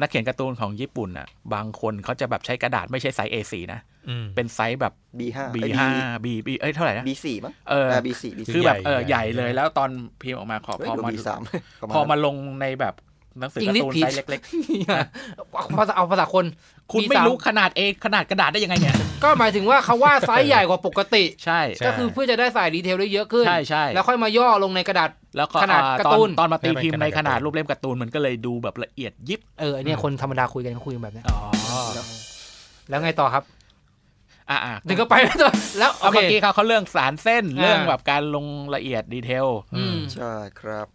นักเขียนการ์ตูนของญี่ปุ่นอ่ะ บางคนเขาจะแบบใช้กระดาษไม่ใช่ไซส์ A4 นะเป็นไซส์แบบ B5 B5 B เอ้ยเท่าไหร่นะ B4 มั้งเออ B4 คือแบบ เออใหญ่เลย แล้วตอนพิมพ์ออกมาขอพอมาพอมาลงในแบบหนังสือการ์ตูนไซส์เล็กๆภาษาเอาภาษาคนคุณไม่รู้ขนาดเอขนาดกระดาษได้ยังไงเนี่ย ก็หมายถึงว่าเขาว่าไซส์ใหญ่กว่าปกติ ใช่ ก็คือเพื่อจะได้ใส่ดีเทลได้เยอะขึ้นใช่ใแล้วค่อยมาย่อลงในกระดาษแล้วขนาดการ์ตูน ตอนมาตีพิมพ์ในขนาดรูปเล่มการ์ตูนมันก็เลยดูแบบละเอียดยิบ เออเนี่ยคนธรรมดาคุยกันคุยแบบนี้แล้วไงต่อครับอ่าถึงก็ไปแล้วแล้วเมื่อกี้เขาเขาเรื่องสารเส้นเรื่องแบบการลงละเอียดดีเทลใช่ครับ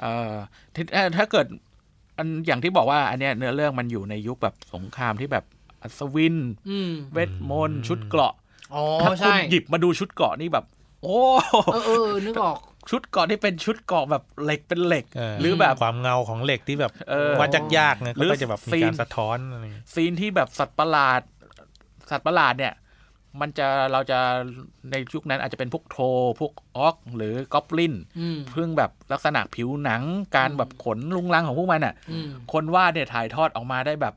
เอ่อถ้าเกิด อันอย่างที่บอกว่า อันเนี้ยเนื้อเรื่องมันอยู่ในยุคแบบสงครามที่แบบอัศวินเวทมนต์ชุดเกราะถ้าคุณหยิบมาดูชุดเกราะนี่แบบ โอ้เออนึกออกชุดเกาะที่เป็นชุดเกาะแบบเหล็กเป็นเหล็กหรือแบบความเงาของเหล็กที่แบบวัดยากเนี่ยก็จะแบบมีการสะท้อนซีนที่แบบสัตว์ประหลาด สัตว์ประหลาดเนี่ยมันจะเราจะในยุคนั้นอาจจะเป็นพวกโทรพวกออกหรือกอบลินเพิ่งแบบลักษณะผิวหนังการแบบขนลุงลังของพวกมันอ่ะคนวาดเนี่ยถ่ายทอดออกมาได้แบบ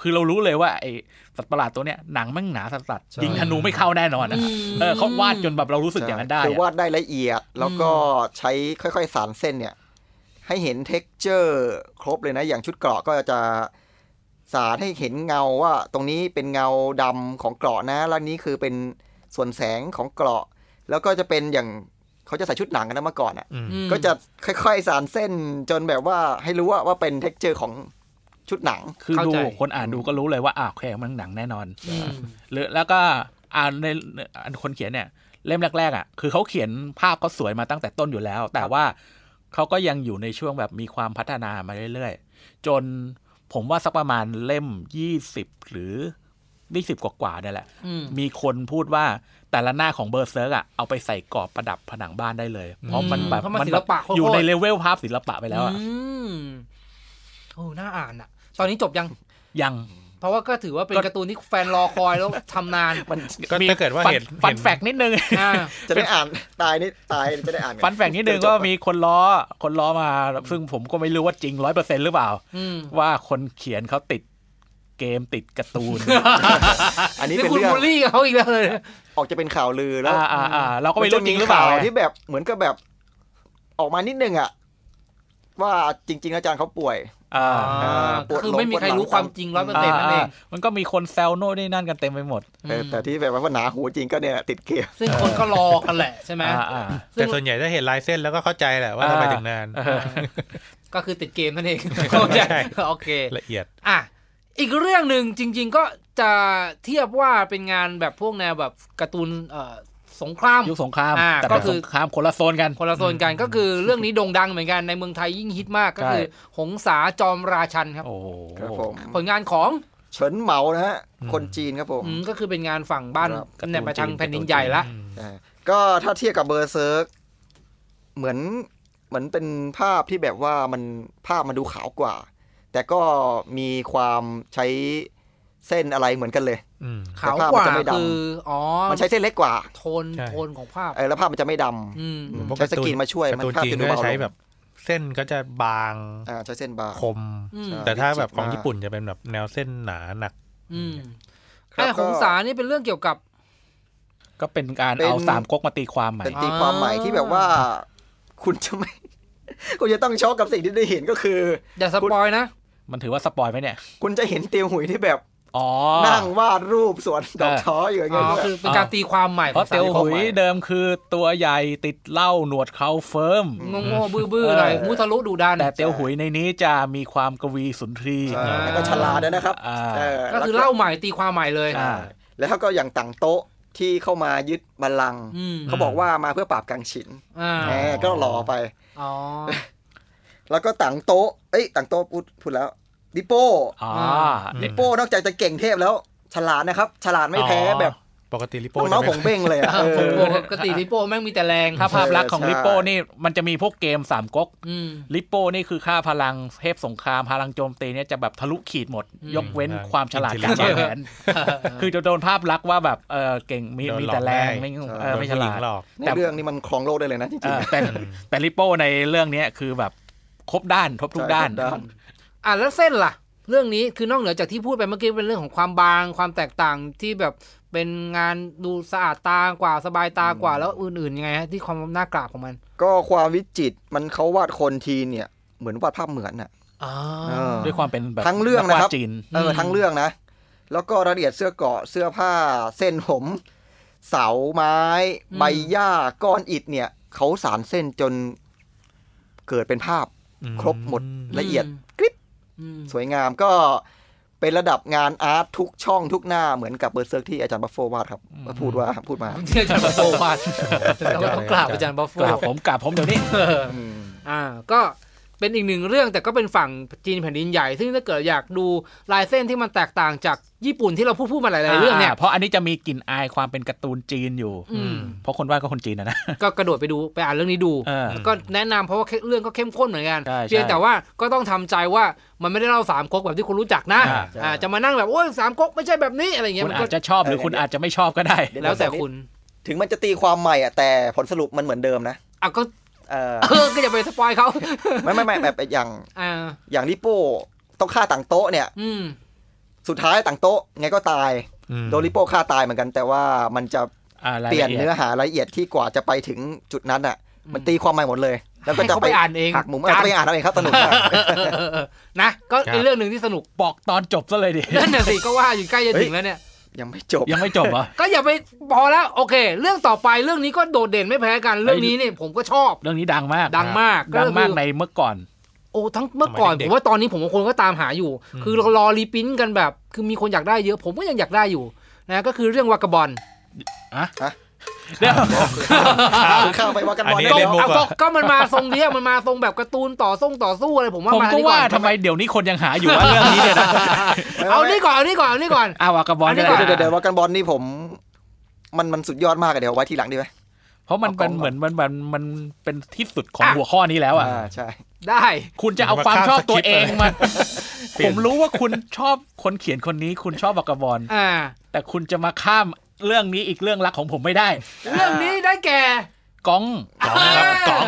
คือเรารู้เลยว่าไอสัตว์ประหลาดตัวเนี้ยหนังมันหนาสัตว์ยิงธนูไม่เข้าแน่นอนนะเออเขาวาดจนแบบเรารู้สึกอย่างนั้นได้คือวาดได้ละเอียดแล้วก็ใช้ค่อยๆสานเส้นเนี่ยให้เห็นเท็กเจอร์ครบเลยนะอย่างชุดเกราะก็จะาดให้เห็นเงาว่าตรงนี้เป็นเงาดำของเกราะนะ แล้วนี้คือเป็นส่วนแสงของเกราะ แล้วก็จะเป็นอย่างเขาจะใส่ชุดหนังกันนะเมื่อก่อนอ่ะก็จะค่อย ๆสานเส้น จนแบบว่าให้รู้ว่าว่าเป็นเท็กเจอร์ของชุดหนัง คือดูคนอ่านดูก็รู้เลยว่าอ่าแคมันหนังแน่นอนหรือแล้วก็อ่านในนคนเขียนเนี่ย เล่มแรก ๆ อ่ะคือเขาเขียนภาพเขาสวยมาตั้งแต่ต้นอยู่แล้ว แต่ว่าเขาก็ยังอยู่ในช่วงแบบมีความพัฒนามาเรื่อยๆจนผมว่าสักประมาณเล่มยี่สิบหรือยี่สิบกว่าๆเนี่ยแหละ มีคนพูดว่าแต่ละหน้าของเบอร์เซิร์กอ่ะเอาไปใส่กรอบประดับผนังบ้านได้เลย เพราะมันแบบมันลปะ อยู่ในเลเวลภาพศิลปะไปแล้วอ่ะโอ้น่าอ่านอ่ะ ตอนนี้จบยังยังเพราะว่าก็ถือว่าเป็นการ์ตูนที่แฟนรอคอยแล้วทำนานมันก็ถ้าเกิดว่าเห็นฟันแฟกนิดนึงจะได้อ่านตายนิดตายจะได้อ่านฟันแฟกนิดนึงก็มีคนล้อคนล้อมาซึ่งผมก็ไม่รู้ว่าจริงร้อยเปอร์เซ็นต์หรือเปล่าว่าคนเขียนเขาติดเกมติดการ์ตูนอันนี้เป็นเรื่องบูลลี่เขาอีกแล้วเลยออกจะเป็นข่าวลือแล้วอ่าเราก็ไม่รู้จริงหรือเปล่า ที่แบบเหมือนกับแบบ ออกมานิดนึง อ่ะว่าจริงๆอาจารย์เขาป่วยคือไม่มีใครรู้ความจริงร้อยเปอร์เซ็นต์นั่นเอง มันก็มีคนแซวโน่ได้นั่นกันเต็มไปหมด แต่ที่แบบว่าหนาหูจริงก็เนี่ยติดเกม ซึ่งคนก็รอกันแหละใช่ไหม แต่ส่วนใหญ่ถ้าเห็นลายเส้นแล้วก็เข้าใจแหละว่าทำไมถึงนาน ก็คือติดเกมนั่นเองโอเคละเอียด อ่ะอีกเรื่องหนึ่งจริง ๆ ก็จะเทียบว่าเป็นงานแบบพวกแนวแบบการ์ตูนสงครามยุคสงครามแต่ก็คือสงคราม คนละโซนกัน คนละโซนกัน ก็คือเรื่องนี้โด่งดังเหมือนกัน ในเมืองไทยยิ่งฮิตมาก ก็คือ หงสาจอมราชันครับผลงานของ เฉินเหมานะฮะคนจีนครับผมก็คือเป็นงานฝั่งบ้านในประชังแผ่นดินใหญ่ละก็ถ้าเทียบกับเบอร์เซิร์กเหมือนเหมือนเป็นภาพที่แบบว่ามันภาพมันดูขาวกว่า แต่ก็มีความใช้เส้นอะไรเหมือนกันเลยขาวกว่าคือ อ๋อ มันใช้เส้นเล็กกว่า โทนโทนของภาพเออแล้วภาพมันจะไม่ดำใช้สกิีนมาช่วย มันภาพจะดูเบาใช้แบบ เส้นก็จะบางอ่าใช้เส้นบางคมแต่ถ้าแบบของญี่ปุ่นจะเป็นแบบแนวเส้นหนาหนัก อืมไอ้ของสานี่เป็นเรื่องเกี่ยวกับ ก็เป็นการเอาสามก๊กมาตีความใหม่ตีความใหม่ที่แบบว่าคุณจะไม่ คุณจะต้องช็อกกับสิ่งที่ได้เห็นก็คือ อย่าสปอยนะ มันถือว่าสปอยไหมเนี่ย คุณจะเห็นเตียวหุยที่แบบนั่งวาดรูปสวนดอกท้ออยู่อย่างเงี้ยคือเป็นการตีความใหม่เพราะเตียวหุยเดิมคือตัวใหญ่ติดเหล้าหนวดเขาเฟิร์มงงๆบื้อๆหน่อยมุทะลุดูดัน แต่เตียวหุยในนี้จะมีความกวีสุนทรีแล้วก็ฉลาดนะครับก็คือเล่าใหม่ตีความใหม่เลยแล้วก็อย่างต่างโต๊ะที่เข้ามายึดบัลลังก์เขาบอกว่ามาเพื่อปราบกังฉินแหมก็หล่อไปแล้วก็ต่างโต๊ะเอ้ยต่างโต๊ะพูดพูดแล้วดิโป้ดิโป้นอกจากจะเก่งเทพแล้ว ฉลาดนะครับ ฉลาดไม่แพ้แบบ ปกติลิโป้น้ององเบ้งเลย ปกติลิโป้แม่งมีแต่แรง ถ้าภาพลักษณ์ของลิโป้นี่ มันจะมีพวกเกมสามก๊กลิโป้นี่คือค่าพลังเทพสงคราม พลังโจมตีเนี่ยจะแบบทะลุขีดหมด ยกเว้นความฉลาดการวางแผนคือจะโดนภาพลักษณ์ว่าแบบเออเก่งมีมีแต่แรง ไม่ไม่ฉลาด แต่เรื่องนี้มันครองโลกได้เลยนะจริงๆ แต่ลิโป้ในเรื่องนี้คือแบบครบด้านทบทุกด้านอ่ะแล้วเส้นล่ะ เรื่องนี้คือนอกเหนือจากที่พูดไปเมื่อกี้เป็นเรื่องของความบางความแตกต่างที่แบบเป็นงานดูสะอาดตากว่า สบายตากว่า แล้วอื่นๆยังไงฮะที่ความน่ากราบของมัน ก็ความวิจิตมันเขาวาดคนทีเนี่ย เหมือนวาดภาพเหมือนน่ะด้วยความเป็นแบบทั้งเรื่องนะครับจีนเออทั้งเรื่องนะ แล้วก็รละเอียดเสื้อเกาะเสื้อผ้าเส้นผมเสาไม้ใบหญ้าก้อนอิฐเนี่ยเขาสารเส้นจนเกิดเป็นภาพครบหมดละเอียดสวยงามก็เป็นระดับงานอาร์ตทุกช่องทุกหน้าเหมือนกับเบอร์เซิร์กที่อาจารย์บัฟโฟวาดครับมาพูดว่าพูดมาที่อาจารย์บัฟโฟวาดเรากราบอาจารย์บัฟโฟกราบผมกราบผมเดี๋ยวนี้ อ่าก็เป็นอีกหนึ่งเรื่องแต่ก็เป็นฝั่งจีนแผ่นดินใหญ่ ซึ่งถ้าเกิดอยากดูลายเส้นที่มันแตกต่างจากญี่ปุ่นที่เราพูดพูดมาหลายๆเรื่องเนี่ยเพราะอันนี้จะมีกลิ่นอายความเป็นการ์ตูนจีนอยู่เพราะคนวาดก็คนจีนนะก็กระโดดไปดูไปอ่านเรื่องนี้ดูก็แนะนำเพราะว่าเรื่องก็เข้มข้นเหมือนกันเพียงแต่ว่าก็ต้องทำใจว่ามันไม่ได้เล่าสามก๊กแบบที่คุณรู้จักนะจะมานั่งแบบโอ้ยสามก๊กไม่ใช่แบบนี้อะไรเงี้ยคุณอาจจะชอบหรือคุณอาจจะไม่ชอบก็ได้แล้วแต่คุณถึงมันจะตีความใหม่อ่ะแต่ผลสรุปมันเหมือนเดิมนะอ่ะก็เออก็อย่าไปสปอยเขาไม่ไม่ไม่แบบอย่างอย่างลิโป้ต้องฆ่าต่างโต๊ะเนี่ยอืสุดท้ายต่างโต๊ะ ไงก็ตาย โดนิโป้ฆ่าตายเหมือนกัน แต่ว่ามันจะเปลี่ยนเนื้อหารายละเอียดที่กว่าจะไปถึงจุดนั้นอ่ะ มันตีความหมายหมดเลย แล้วก็จะไปอ่านเองหักมุมจะไปอ่านเอาเองครับสนุกนะก็เป็นเรื่องหนึ่งที่สนุกบอกตอนจบซะเลยดินั่นน่ะสิก็ว่าอยู่ใกล้จะถึงแล้วเนี่ยยังไม่จบยังไม่จบอ่ะก็อย่าไปพอแล้วโอเค เรื่องต่อไปเรื่องนี้ก็โดดเด่นไม่แพ้กันเรื่องนี้เนี่ยผมก็ชอบเรื่องนี้ดังมาก ดังมาก ดังมากในเมื่อก่อน โอ้ทั้งเมื่อก่อน ผมว่าตอนนี้ผมบางคนก็ตามหาอยู่ คือรอรีพิ้นกันแบบ คือมีคนอยากได้เยอะ ผมก็ยังอยากได้อยู่นะ ก็คือเรื่องวากาบอลอะเดี๋ยวเข้าไปว่ากันบอลเลยก็มันมาทรงเนี้ย มันมาทรงแบบการ์ตูนต่อส่งต่อสู้อะไรผมว่าผมก็ว่าทำไมเดี๋ยวนี้คนยังหาอยู่ว่าเรื่องนี้เนี่ยนะเอานี่ก่อนเอานี่ก่อนเอานี่ก่อนเอาวากันบอลเดี๋ยวเดี๋ยววากันบอลนี่ผม มันมันสุดยอดมากเดี๋ยวไว้ทีหลังดีไหมเพราะมันเป็นเหมือนมันมันมันเป็นที่สุดของหัวข้อนี้แล้วอ่ะใช่ ได้คุณจะเอาความชอบตัวเองมาผมรู้ว่าคุณชอบคนเขียนคนนี้ คุณชอบวากาบอลแต่คุณจะมาข้ามเรื่องนี้อีกเรื่องรักของผมไม่ได้ เรื่องนี้ได้แก่ ก้องก้อง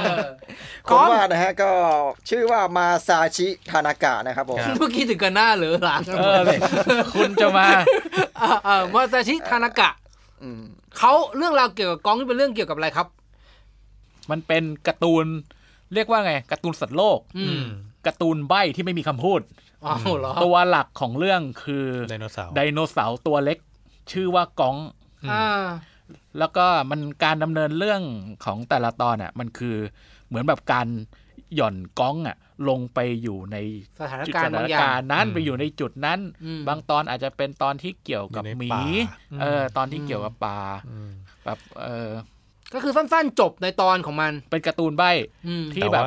คนวานะฮะ ก็ชื่อว่ามาซาชิทานากะนะครับผมเมื่อกี้ถึงกันหน้าหรือหลังคุณจะมามาซาชิทานากะเขาเรื่องราวเกี่ยวกับก้องนี่เป็นเรื่องเกี่ยวกับอะไรครับ มันเป็นการ์ตูน เรียกว่าไงการ์ตูนสัตว์โลกการ์ตูนใบที่ไม่มีคำพูดตัวหลักของเรื่องคือไดโนเสาร์ไดโนเสาร์ตัวเล็กชื่อว่ากองแล้วก็มันการดำเนินเรื่องของแต่ละตอนอ่ะมันคือเหมือนแบบการหย่อนก้องอ่ะ ลงไปอยู่ในสถานการณ์สถานการณ์นั้นไปอยู่ในจุดนั้นบางตอนอาจจะเป็นตอนที่เกี่ยวกับหมีเออตอนที่เกี่ยวกับปลาแบบเออก็คือสั้นๆจบในตอนของมันเป็นการ์ตูนใบที่แบบ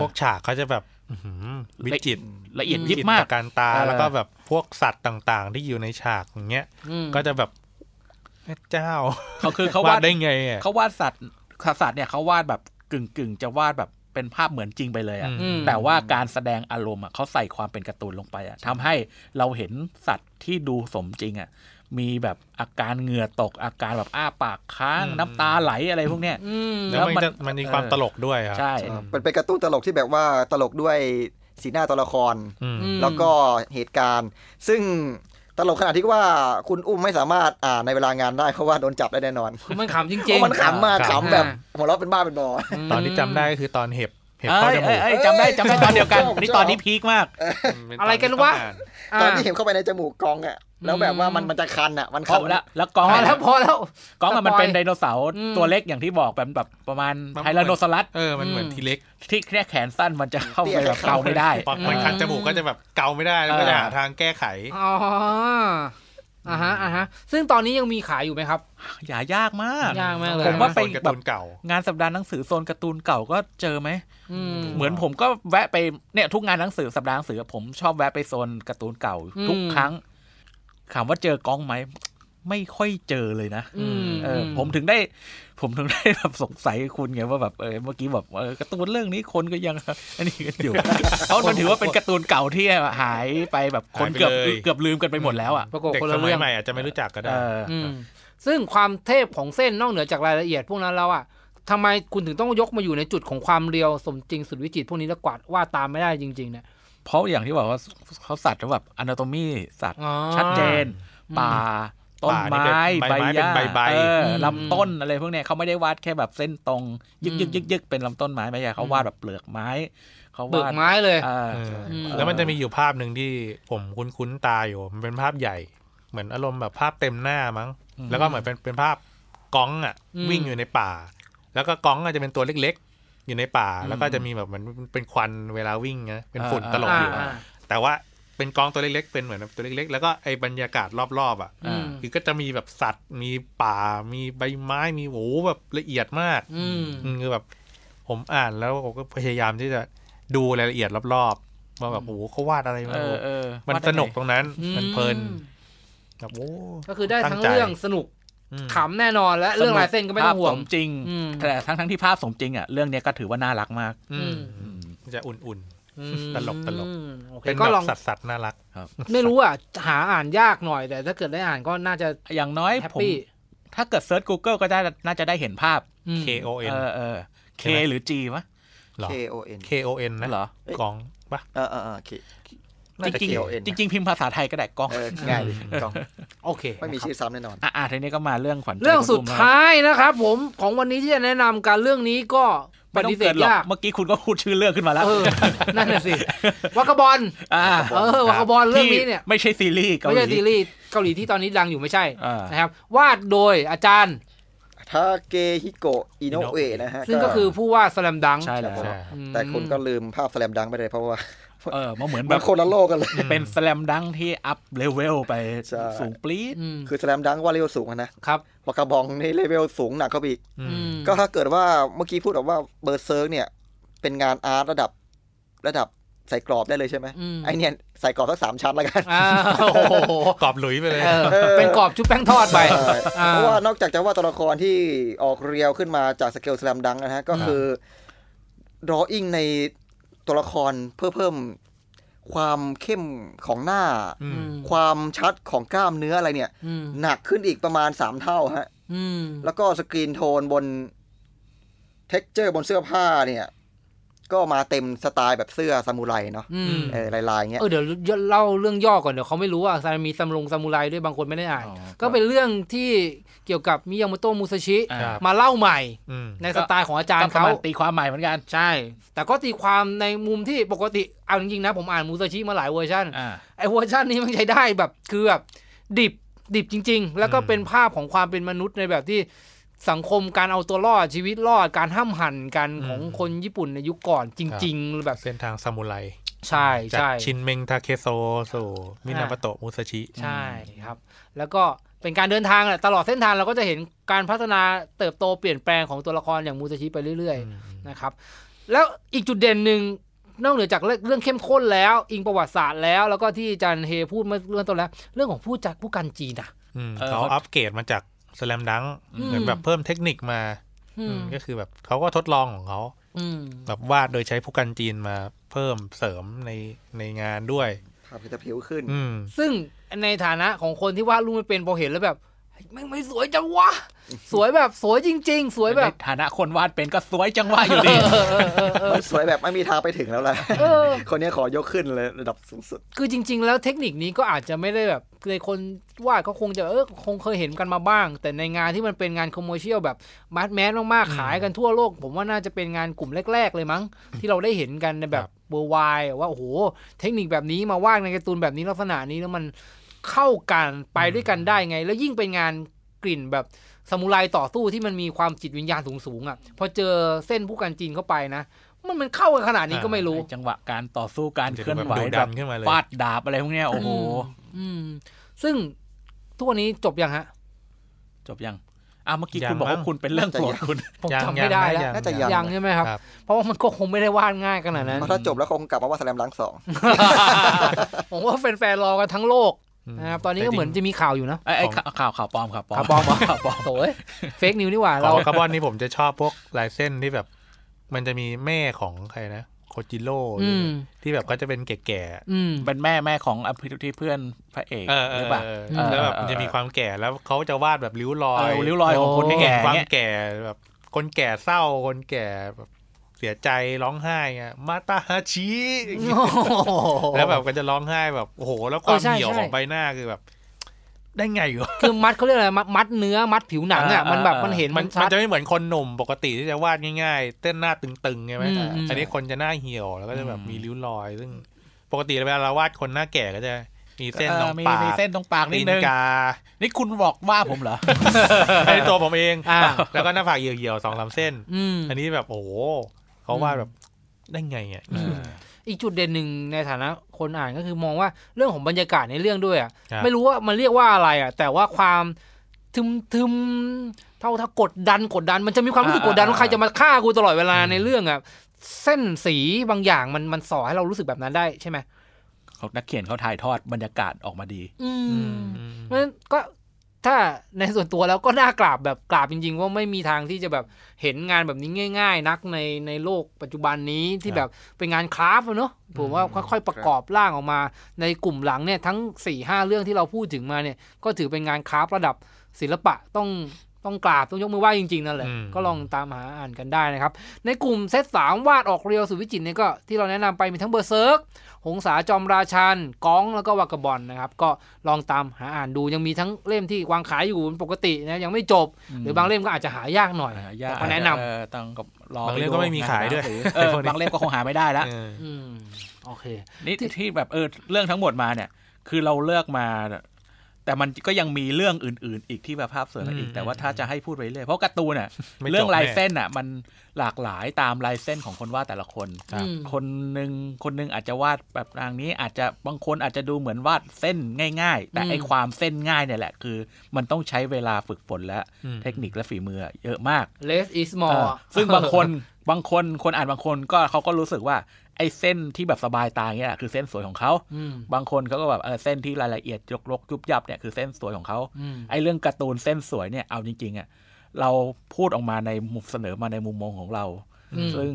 พวกฉากเขาจะแบบวิจิตละเอียดยิบมากการตา แล้วก็แบบพวกสัตว์ต่าง ๆ ที่อยู่ในฉากอย่างเงี้ยก็จะแบบเจ้าเขาคือเขาวาดได้ไง เขาวาดสัตว์สัตว์เนี่ยเขาวาดแบบกึ่งกึ่งจะวาดแบบเป็นภาพเหมือนจริงไปเลยอ่ะแต่ว่าการแสดงอารมณ์อ่ะเขาใส่ความเป็นการ์ตูนลงไปอ่ะทำให้เราเห็นสัตว์ที่ดูสมจริงอ่ะมีแบบอาการเหงื่อตกอาการแบบอ้าปากค้าง น้ำตาไหลอะไรพวกเนี้ยแล้วมันมันมีความตลกด้วยครับใช่มันเป็นการ์ตูนตลกที่แบบว่าตลกด้วยสีหน้าตัวละคร แล้วก็เหตุการณ์ ซึ่งตลกขนาดที่ว่าคุณอุ้มไม่สามารถอ่านในเวลางานได้เพราะว่า โดนจับได้แน่นอนมันขำจริงๆมันขำมากขำแบบหัวเราะเป็นบ้าเป็นบอตอนที่จำได้ก็คือตอนเห็บเห็บเข้าจมูกจำได้จำได้ตอนเดียวกันนี่ตอนนี้พีคมาก อะไรกันวะตอนที่เห็บเข้าไปในจมูกกองอ่ะแล้วแบบว่ามันมันจะคันอ่ะมันคันแล้วแล้วกองแล้วพอแล้วกองมันเป็นไดโนเสาร์ตัวเล็กอย่างที่บอกแบบแบบประมาณไทแรนโนซอรัสเออมันเหมือนทีเล็ก ที่แค่แขนสั้นมันจะเข้าไปแบบเกาไม่ได้มันคันจมูกก็จะแบบเกาไม่ได้แล้วก็จะหาทางแก้ไขอ๋ออ่าฮะอ่าฮะ ซึ่งตอนนี้ยังมีขายอยู่ไหมครับ อย่ายากมากยากมากเลยผมว่าไปแบบงานสัปดาห์หนังสือโซนการ์ตูนเก่าก็เจอไหมเหมือนผมก็แวะไปเนี่ยทุกงานหนังสือสัปดาห์หนังสือผมชอบแวะไปโซนการ์ตูนเก่า ทุกครั้งถามว่าเจอกองไหมไม่ค่อยเจอเลยนะเออผมถึงได้ผมถึงได้แบบสงสัยคุณไงว่าแบบเออเมื่อกี้แบบเออการ์ตูนเรื่องนี้คนก็ยัง อันนี้กันอยู่เขามันถือว่าเป็นการ์ตูนเก่าที่หายไปแบบคนเกือบเกือบลืมกันไปหมดแล้วอ่ะเด็กคนละเรื่องใหม่อาจจะไม่รู้จักก็ได้ซึ่งความเทพของเส้นนอกเหนือจากรายละเอียดพวกนั้นแล้วอ่ะทำไมคุณถึงต้องยกมาอยู่ในจุดของความเรียว สมจริงสุดวิจิตพวกนี้แล้วกวาดว่าตามไม่ได้จริงๆเนี่ยเพราะอย่างที่บอกว่าเขาสัตว์แบบอนาโตมีสัตว์ ชัดเจน ป่า ต้นไม้ใบหญ้าลำต้นอะไรพวกเนี้ยเขาไม่ได้วาดแค่แบบเส้นตรงยึกยึกยึกยึกเป็นลำต้นไม้ไม่ใช่เขาวาด แบบเปลือกไม้เขาวาดกไม้เลยแล้วมันจะมีอยู่ภาพหนึ่งที่ผมคุ้นๆ ตาอยู่มันเป็นภาพใหญ่ เหมือนอารมณ์แบบภาพเต็มหน้ามั้งแล้วก็เหมือนเป็นเป็นภาพก้องอ่ะวิ่งอยู่ในป่า แล้วก็ก้องอาจจะเป็นตัวเล็กอยู่ในป่าแล้วก็จะมีแบบมันเป็นควันเวลาวิ่งนะเป็นฝุ่นตลบอยู่แต่ว่าเป็นกองตัวเล็กๆเป็นเหมือนตัวเล็กๆแล้วก็ไอ้บรรยากาศรอบๆ อ่ะคือก็จะมีแบบสัตว์ มีป่ามีใบไม้มีโหแบบละเอียดมากคือแบบผมอ่านแล้วผมก็พยายามที่จะดูรายละเอียดรอบๆว่าแบบโอ้เขาวาดอะไรมามันสนุกตรงนั้นมันเพลินแบบโอ้ก็คือได้ทั้งเรื่องสนุกขำแน่นอนและเรื่องลายเส้นก็ไม่ต้องห่วงสมจริงแต่ ทั้งทั้งที่ภาพสมจริงอ่ะเรื่องนี้ก็ถือว่าน่ารักมากจะอุ่นๆ ตลกตลกเป็นแบบสัตว์สัตว์น่ารักไม่รู้อ่ะ หาอ่านยากหน่อยแต่ถ้าเกิดได้อ่านก็น่าจะอย่างน้อยผมถ้าเกิดเซิร์ช Google ก็ได้น่าจะได้เห็นภาพ K O N เออเออ K หรือ G วะ K O N K O N นะหรอกองปะเออเออเจริงจริงจริงพิมพ์ภาษาไทยก็ได้กล้องง่ายกล้องโอเคไม่มีชื่อซ้ำแน่นอนอ่าทีนี้ก็มาเรื่องขวัญเรื่องสุดท้ายนะครับผมของวันนี้ที่จะแนะนำการเรื่องนี้ก็ปฏิเสธยาก เมื่อกี้คุณก็พูดชื่อเรื่องขึ้นมาแล้วนั่นน่ะสิวักบอลเออวักบอลเรื่องนี้เนี่ยไม่ใช่ซีรีส์เกาหลีไม่ใช่ซีรีส์เกาหลีที่ตอนนี้ดังอยู่ไม่ใช่นะครับ วาดโดยอาจารย์ทาเกฮิโกะอิโนเอะนะฮะซึ่งก็คือผู้วาดแลมดังใช่แล้วแต่คุณก็ลืมภาพสลมดังไปเลยเพราะว่าเออมาเหมือนแบบคนละโลกกันเลย เป็นสแลมดังที่ อัพเลเวลไปสูง ปรี๊ด คือสแลมดังว่าเลเวลสูงนะ ครับวากระบองนี่เลเวลสูงหนักเขาอีก ก็ถ้าเกิดว่าเมื่อกี้พูดออกว่าเบอร์เซิร์กเนี่ย เป็นงานอาร์ตระดับระดับ ใส่กรอบได้เลยใช่ไหมไอเนี่ย ใส่กรอบสักสามชั้นแล้วกัน กรอบหลุยไปเลย เป็นกรอบชุบแป้งทอดไป เพราะว่านอกจากจะว่าตัวละครที่ออกเรียวขึ้นมาจากสเกลสแลมดังนะฮะ ก็คือรออิ่งในตัวละครเพื่อเพิ่มความเข้มของหน้าความชัดของกล้ามเนื้ออะไรเนี่ย หนักขึ้นอีกประมาณสามเท่าฮะแล้วก็สกรีนโทนบนเท็กเจอร์บนเสื้อผ้าเนี่ยก็มาเต็มสไตล์แบบเสื้อซามูไรเนาะเออลายๆ เงี้ยเออเดี๋ยวเล่าเรื่องย่อก่อน เดี๋ยวเขาไม่รู้ว่ามีซามลงซามูไรด้วยบางคนไม่ได้อ่าน ก็เป็นเรื่องที่เกี่ยวกับมิยามมโตะมุซาชิ มาเล่าใหม่ในสไตล์ของอาจารย์เขาตีความใหม่เหมือนกัน ใช่ แต่ก็ตีความในมุมที่ปกติเอาจริงๆนะ ผมอ่านมูซาชิมาหลายเวอร์ชันไอเวอร์ชันนี้มันใช้ได้แบบคือแบบดิบดิบจริง ๆ แล้วก็เป็นภาพของความเป็นมนุษย์ในแบบที่สังคมการเอาตัวรอดชีวิตรอดการห้ามหันกันของคนญี่ปุ่นในยุคก่อนจริงๆแบบเส้นทางซามูไรใช่ใช่ชินเมง ทาเคโซโซมินาบโตะมุซาชิ ใช่ครับ แล้วก็เป็นการเดินทางแหละตลอดเส้นทาง เราก็จะเห็นการพัฒนาเติบโตเปลี่ยนแปลงของตัวละครอย่างมูซาชิไปเรื่อยๆ นะครับ แล้วอีกจุดเด่นหนึ่งนอกเหนือจากเรื่องเข้มข้นแล้ว อิงประวัติศาสตร์แล้วแล้วก็ที่จันเฮพูดเมื่อเรื่องต้นแล้วเรื่องของผู้จัดผู้กันจีนอ่ะเขาอัปเกรดมาจากสแลมดังเหมือนแบบเพิ่มเทคนิคมาก็คือแบบเขาก็ทดลองของเขาแบบวาดโดยใช้ผู้กันจีนมาเพิ่มเสริมในในงานด้วย ภาพจะผิวขึ้น ซึ่งในฐานะของคนที่วาดรูปไม่เป็นพอเห็นแล้วแบบม่งไม่สวยจังวะ สวยแบบสวยจริง ๆ สวยแบบฐานะคนวาดเป็นก็สวยจังวะอยู่ดีสวยแบบไม่มีทางไปถึงแล้วล่ะคนนี้ขอยกขึ้นเลยระดับสูงสุด คือจริง ๆ แล้วเทคนิคนี้ก็อาจจะไม่ได้แบบเลยคนวาดก็คงจะเออคงเคยเห็นกันมาบ้าง แต่ในงานที่มันเป็นงานคอมเมอรเชียลแบบมาร์ทแมสมากๆขายกันทั่วโลก ผมว่าน่าจะเป็นงานกลุ่มแรกๆเลยมั้ง ที่เราได้เห็นกันในแบบเบอร์วายว่าโอ้โห เทคนิคแบบนี้มาวาดในการ์ตูนแบบนี้ลักษณะนี้แล้วมันเข้ากันไปด้วยกันได้ไง แล้วยิ่งเป็นงานกลิ่นแบบสมุไรต่อสู้ที่มันมีความจิตวิญญาณสูงสูงอ่ะพอเจอเส้นผู้กันจีนเข้าไปนะมันมันเข้ากันขนาดนี้ก็ไม่รู้จังหวะ การต่อสู้การเคลื่อนไหวแบบฟาดดาบอะไรพวกนี้โอ้โหซึ่งทุกวันนี้จบยังฮะ จบยังอ่ะเมื่อกี้คุณบอกว่าคุณเป็นเรื่องโกรธคุณผมจำไม่ได้แล้วน่าจะยังใช่ไหมครับ เพราะว่ามันก็คงไม่ได้วาดง่ายขนาดนั้นถ้าจบแล้วคงกลับมาว่าแสลมล้างสองผมว่าแฟนๆรอกันทั้งโลกนะครับตอนนี้ก็เหมือนจะมีข่าวอยู่นะไอ้ข่าวข่าวปลอมข่าวปลอมข่าวปลอมข่าวปลอมโอ้ยเฟกนิวนี่หว่าเราคาร์บอนนี่ผมจะชอบพวกลายเส้นที่แบบ มันจะมีแม่ของใครนะโคจิโร่ที่แบบก็จะเป็นแก่ๆเป็นแม่แม่ของอภิที่เพื่อนพระเอกหรือเปล่าแล้วแบบจะมีความแก่แล้วเขาจะวาดแบบ ริ้วรอยริ้วรอย ของคนแก่ความแก่แบบ คนแก่เศร้า คนแก่แบบเสียใจร้องไห้ไงมาตาฮาชิแล้วแบบก็จะร้องไห้แบบโอ้โหแล้วความเหี่ยวของใบหน้าคือแบบ ได้ไงวะคือมัดเขาเรียกอะไร มัดเนื้อมัดผิวหนังอ่ะมันแบบมันเห็นมันมันจะไม่เหมือนคนหนุ่มปกติที่จะวาดง่ายๆเต้นหน้าตึงๆใช่ไหมอันนี้คนจะหน้าเหี่ยวแล้วก็จะแบบมีริ้วรอยซึ่งปกติเวลาเราวาดคนหน้าแก่ก็จะมีเส้นตรงปากมีเส้นตรงปากนิดนึงนี่คุณบอกว่าผมเหรอในตัวผมเองอแล้วก็หน้าผากเหี่ยวๆสองสามเส้นอันนี้แบบโอ้ราะว่าแบบได้ไงอ่ะอีกจุดเด่นหนึ่งในฐานะคนอ่านก็คือมองว่าเรื่องของบรรยากาศในเรื่องด้วยอ่ะไม่รู้ว่ามันเรียกว่าอะไรอ่ะแต่ว่าความทึมทึมเท่าถ้ากดดันกดดัน มันจะมีความรู้สึกกดดันว่าใครจะมาฆ่ากูตลอดเวลาในเรื่องอ่ะเส้นสีบางอย่างมันมันสอให้เรารู้สึกแบบนั้นได้ ใช่ไหมเขานักเขียนเขาถ่ายทอดบรรยากาศออกมาดี อืมเพราะะฉนนั้ก็ถ้าในส่วนตัวแล้วก็น่ากราบแบบกราบจริงๆ ว่าไม่มีทางที่จะแบบเห็นงานแบบนี้ง่าย ๆ นักในในโลกปัจจุบันนี้ที่แบบเป็นงานคราฟเนอะผมว่าค่อยๆประกอบร่างออกมาในกลุ่มหลังเนี่ยทั้ง4ี่ห้าเรื่องที่เราพูดถึงมาเนี่ยก็ถือเป็นงานคราฟระดับศิลปะต้องต้องกราบ ต้องยกมือไหว้จริงๆ นั่นแหละก็ลองตามหาอ่านกันได้นะครับ ในกลุ่มเซตสามวาดออกเรียวสุวิจิตเนี่ยก็ที่เราแนะนำไปมีทั้งเบอร์เซิร์กหงสาจอมราชัน ก้องแล้วก็วากบอลนะครับ ก็ลองตามหาอ่านดูยังมีทั้งเล่มที่วางขายอยู่ปกตินะยังไม่จบ หรือบางเล่มก็อาจจะหายากหน่อยก็แนะนำต้องรอบางเล่มก็ไม่มีขายด้วยบางเล่มก็คงหาไม่ได้แล้วโอเค นี่ที่แบบเออเรื่องทั้งหมดมาเนี่ย คือเราเลือกมาแต่มันก็ยังมีเรื่องอื่น ๆ อีกที่แบบภาพเสริมอีกแต่ว่าถ้าจะให้พูดไปเรื่อยเพราะการ์ตูนอ่ะเรื่องลายเส้นอ่ะมันหลากหลายตามลายเส้นของคนวาดแต่ละคนคนหนึ่งคนหนึ่งอาจจะวาดแบบทางนี้ อาจจะบางคนอาจจะดูเหมือนวาดเส้นง่ายๆแต่ไอความเส้นง่ายเนี่ยแหละคือ มันต้องใช้เวลาฝึกฝนและเทคนิคและฝีมือ เยอะมาก less is more ซึ่งบางคนบางคนคนอ่านบางคนก็เขาก็รู้สึกว่าไอ้ เส้นที่แบบสบายตาเนี่ยคือเส้นสวยของเขาบางคนเขาก็แบบ เออเส้นที่รายละเอียดยกรกยุบยับเนี่ยคือเส้นสวยของเขาไอ้เรื่องการ์ตูนเส้นสวยเนี่ยเอาจริงๆอ่ะ เราพูดออกมาในมุมเสนอมาในมุมมองของเรา ซึ่ง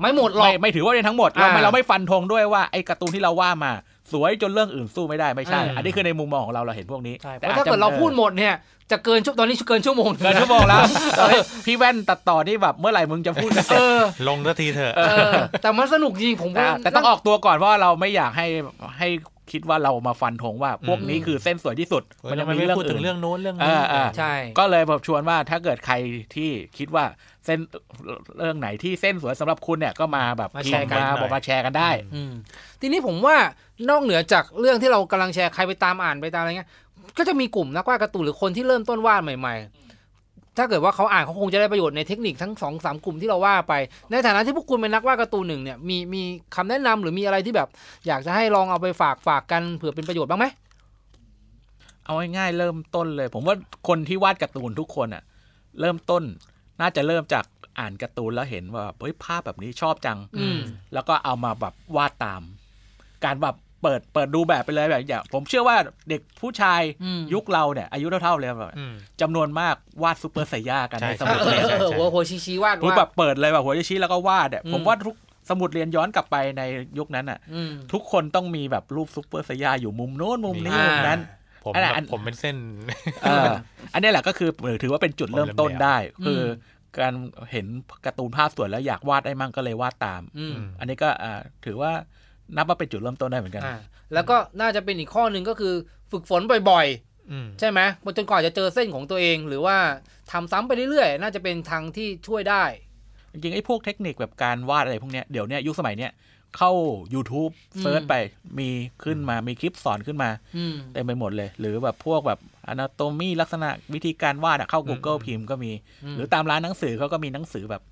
ไม่หมดหรอก ไม่ถือว่าเป็นทั้งหมด เราไม่เราไม่ฟันธงด้วยว่าไอ้การ์ตูนที่เราว่ามาสวยจนเรื่องอื่นสู้ไม่ได้ไม่ใช่ อันนี้คือในมุมมองของเราเราเห็นพวกนี้ แต่ถ้าเกิดเราพูดหมดเนี่ยจะเกินชั่วตอนนี้เกินชั่วโมงเกินชั่วโมงแล้วพี่แว่นตัดต่อนี่แบบเมื่อไหร่มึงจะพูดเออ ลงทันทีเถอะแต่มันสนุกจริงผมว่าแต่ต้องออกตัวก่อนว่าเราไม่อยากให้ให้คิดว่าเรามาฟันธงว่าพวกนี้คือเส้นสวยที่สุด มันยังมีเรื่องอื่นเรื่องโน้นเรื่องนี้ใช่ ก็เลยแบบชวนว่าถ้าเกิดใครที่คิดว่าเส้นเรื่องไหนที่เส้นสวยสำหรับคุณเนี่ยก็มาแบบมาแชร์กันมาบอกมาแชร์กันได้ทีนี้ผมว่านอกเหนือจากเรื่องที่เรากำลังแชร์ใครไปตามอ่านไปตามอะไรเงี้ยก็จะมีกลุ่มนักวาดการ์ตูนหรือคนที่เริ่มต้นวาดใหม่ ๆ ถ้าเกิดว่าเขาอ่านเขาคงจะได้ประโยชน์ในเทคนิคทั้งสองสามกลุ่มที่เราว่าไป ในฐานะที่พวกคุณเป็นนักวาดการ์ตูนหนึ่งเนี่ย มีมีคำแนะนำหรือมีอะไรที่แบบ อยากจะให้ลองเอาไปฝากฝากกันเผื่อเป็นประโยชน์บ้างไหมเอาง่ายๆเริ่มต้นเลย ผมว่าคนที่วาดการ์ตูนทุกคนอะเริ่มต้นน่าจะเริ่มจากอ่านการ์ตูนแล้วเห็นว่าเฮ้ยภาพแบบนี้ชอบจังแล้วก็เอามาแบบวาดตามการแบบเปิดเปิดดูแบบไปเลยแบบอย่างผมเชื่อว่าเด็กผู้ชายยุคเราเนี่ย อายุเท่าๆเลยแบบจำนวนมากวาดซูเปอร์ไซยากันในสมุดเรียนหัวหัวชี้ชี้วาดแบบเปิดเลยแบบ หัวชี้แล้วก็วาดเนี่ยผมวาดทุกสมุดเรียนย้อนกลับไปในยุคนั้นอ่ะทุกคนต้องมีแบบรูปซูเปอร์ไซยา อยู่มุมโน้นมุมนี้มุมนั้นผมผมเป็นเส้นอันนี้แหละก็คือถือว่าเป็นจุดเริ่มต้นได้ คือการเห็นการ์ตูนภาพสวยแล้วอยากวาดได้มั่งก็เลยวาดตามอันนี้ก็ถือว่านับว่าเป็นจุดเริ่มต้นได้เหมือนกันแล้วก็น่าจะเป็นอีกข้อหนึ่งก็คือฝึกฝนบ่อยๆใช่ไหมจนกว่าจะเจอเส้นของตัวเอง หรือว่าทำซ้ำไปเรื่อยๆ น่าจะเป็นทางที่ช่วยได้จริงๆไอ้พวกเทคนิคแบบการวาดอะไรพวกนี้เดี๋ยวนี้ยุคสมัยเนี้ยเข้า YouTube เซิร์ชไปมีขึ้นมามีคลิปสอนขึ้นมาเต็มไปหมดเลย หรือแบบพวกแบบอนาโตมีลักษณะวิธีการวาดเข้า Google พิมพ์ก็มี หรือตามร้านหนังสือเขาก็มีหนังสือแบบ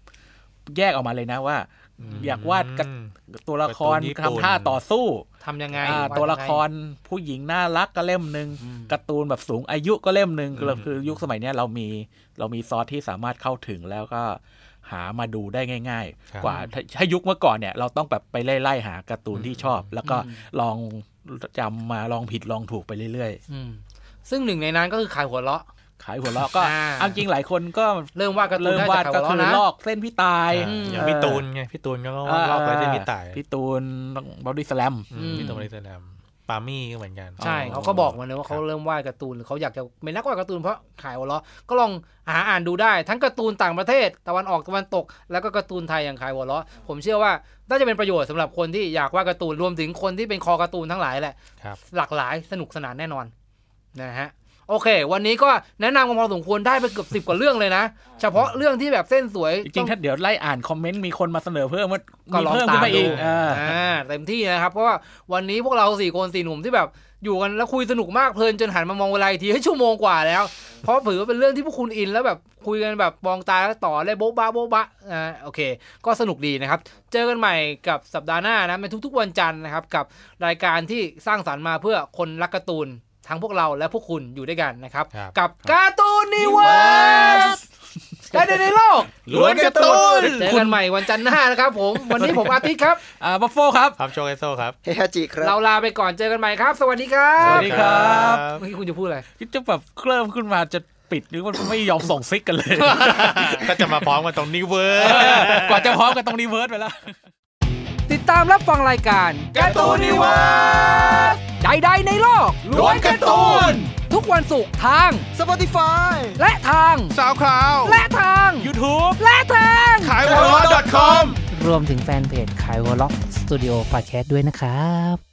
แยกออกมาเลยนะว่า อยากวาดตัวละครทำท่าต่อสู้ทำยังไงตัวละครผู้หญิงน่ารักก็เล่มหนึ่งการ์ตูนแบบสูงอายุก็เล่มหนึ่งคือยุคสมัยนี้เรามีเรามีซอสที่สามารถเข้าถึงแล้วก็หามาดูได้ง่าย ๆ กว่าถ้ายุคเมื่อก่อนเนี่ย เราต้องแบบไปไล่ๆ หาการ์ตูนที่ชอบแล้วก็ลองจำมาลองผิดลองถูกไปเรื่อยๆ ซึ่งหนึ่งในนั้นก็คือขายหัวเราะ ขายหัวเราะก็เอาจริงหลายคนก็เริ่มวาดก็เริ่มวาดก็คือลอกเส้นพี่ตายอย่างพี่ตูนไงพี่ตูนก็ลอกไปเส้นพี่ตาย พี่ตูนบอดี้สแลมพี่ตูนบอดี้สแลมปามี่ก็เหมือนกันใช่เขาก็บอกมาเลยว่าเขาเริ่มวาดการ์ตูนหรือเขาอยากจะเป็นนักวาดการ์ตูนเพราะขายวอลล์ก็ลองหาอ่านดูได้ทั้งการ์ตูนต่างประเทศตะวันออกตะวันตกแล้วก็การ์ตูนไทยอย่างขายวอลล์ผมเชื่อว่าน่าจะเป็นประโยชน์สำหรับคนที่อยากวาดการ์ตูนรวมถึงคนที่เป็นคอการ์ตูนทั้งหลายแหละหลากหลายสนุกสนานแน่นอน นะฮะโอเควันนี้ก็แนะนำกันพอสมควรได้ไปเกือบสิบกว่าเรื่องเลยนะ เฉพาะเรื่องที่แบบเส้นสวย จริงถ้าเดี๋ยวไล่อ่านคอมเมนต์มีคนมาเสนอเพิ่มก็ลองตามไปอีกเต็มที่นะครับ เพราะว่าวันนี้พวกเราสี่คนสี่หนุ่มที่แบบอยู่กันแล้วคุยสนุกมากเพลินจนหันมามองเวลาทีให้ชั่วโมงกว่าแล้ว เพราะถือว่าเป็นเรื่องที่พวกคุณอินแล้วแบบคุยกันแบบมองตาแล้วต่อไลยโบ๊ะบ้าโบ๊ะบะอ่าโอเคก็สนุกดีนะครับเจอกันใหม่กับสัปดาห์หน้านะในทุกๆวันจันทร์นะครับ กับรายการที่สร้างสารรค์มาเพื่อคนรักการ์ตูนทั้งพวกเราและพวกคุณอยู่ด้วยกันนะครับ กับการ์ตูนนิวสได้ในโลกล้วนการ์ตูนเจอกันใหม่วันจันทร์หน้านะครับผมวันนี้ผมอาทิตย์ครับอ่าบัฟโฟครับครับโชเกโซครับเฮฮาจิครับ เราลาไปก่อนเจอกันใหม่ครับ สวัสดีครับ สวัสดีครับเมื่อกี้คุณจะพูดอะไรคิดจะแบบเคลิ้มขึ้นมาจะปิดหรือว่าไม่ยอมส่งซิกกันเลย ก็จะมาพร้อมกันตรงนี้เวิร์สกว่าจะพร้อมกันตรงนี้เวิร์สไปแล้วติดตามรับฟังรายการการ์ตูนนิวาสใดๆในโลก ล้วนการ์ตูน ทุกวันศุกร์ทาง Spotify และทาง SoundCloud และทาง YouTube และทางขายวอลล์ .com รวมถึงแฟนเพจขายวอลล์สตูดิโอพอดแคส์ด้วยนะครับ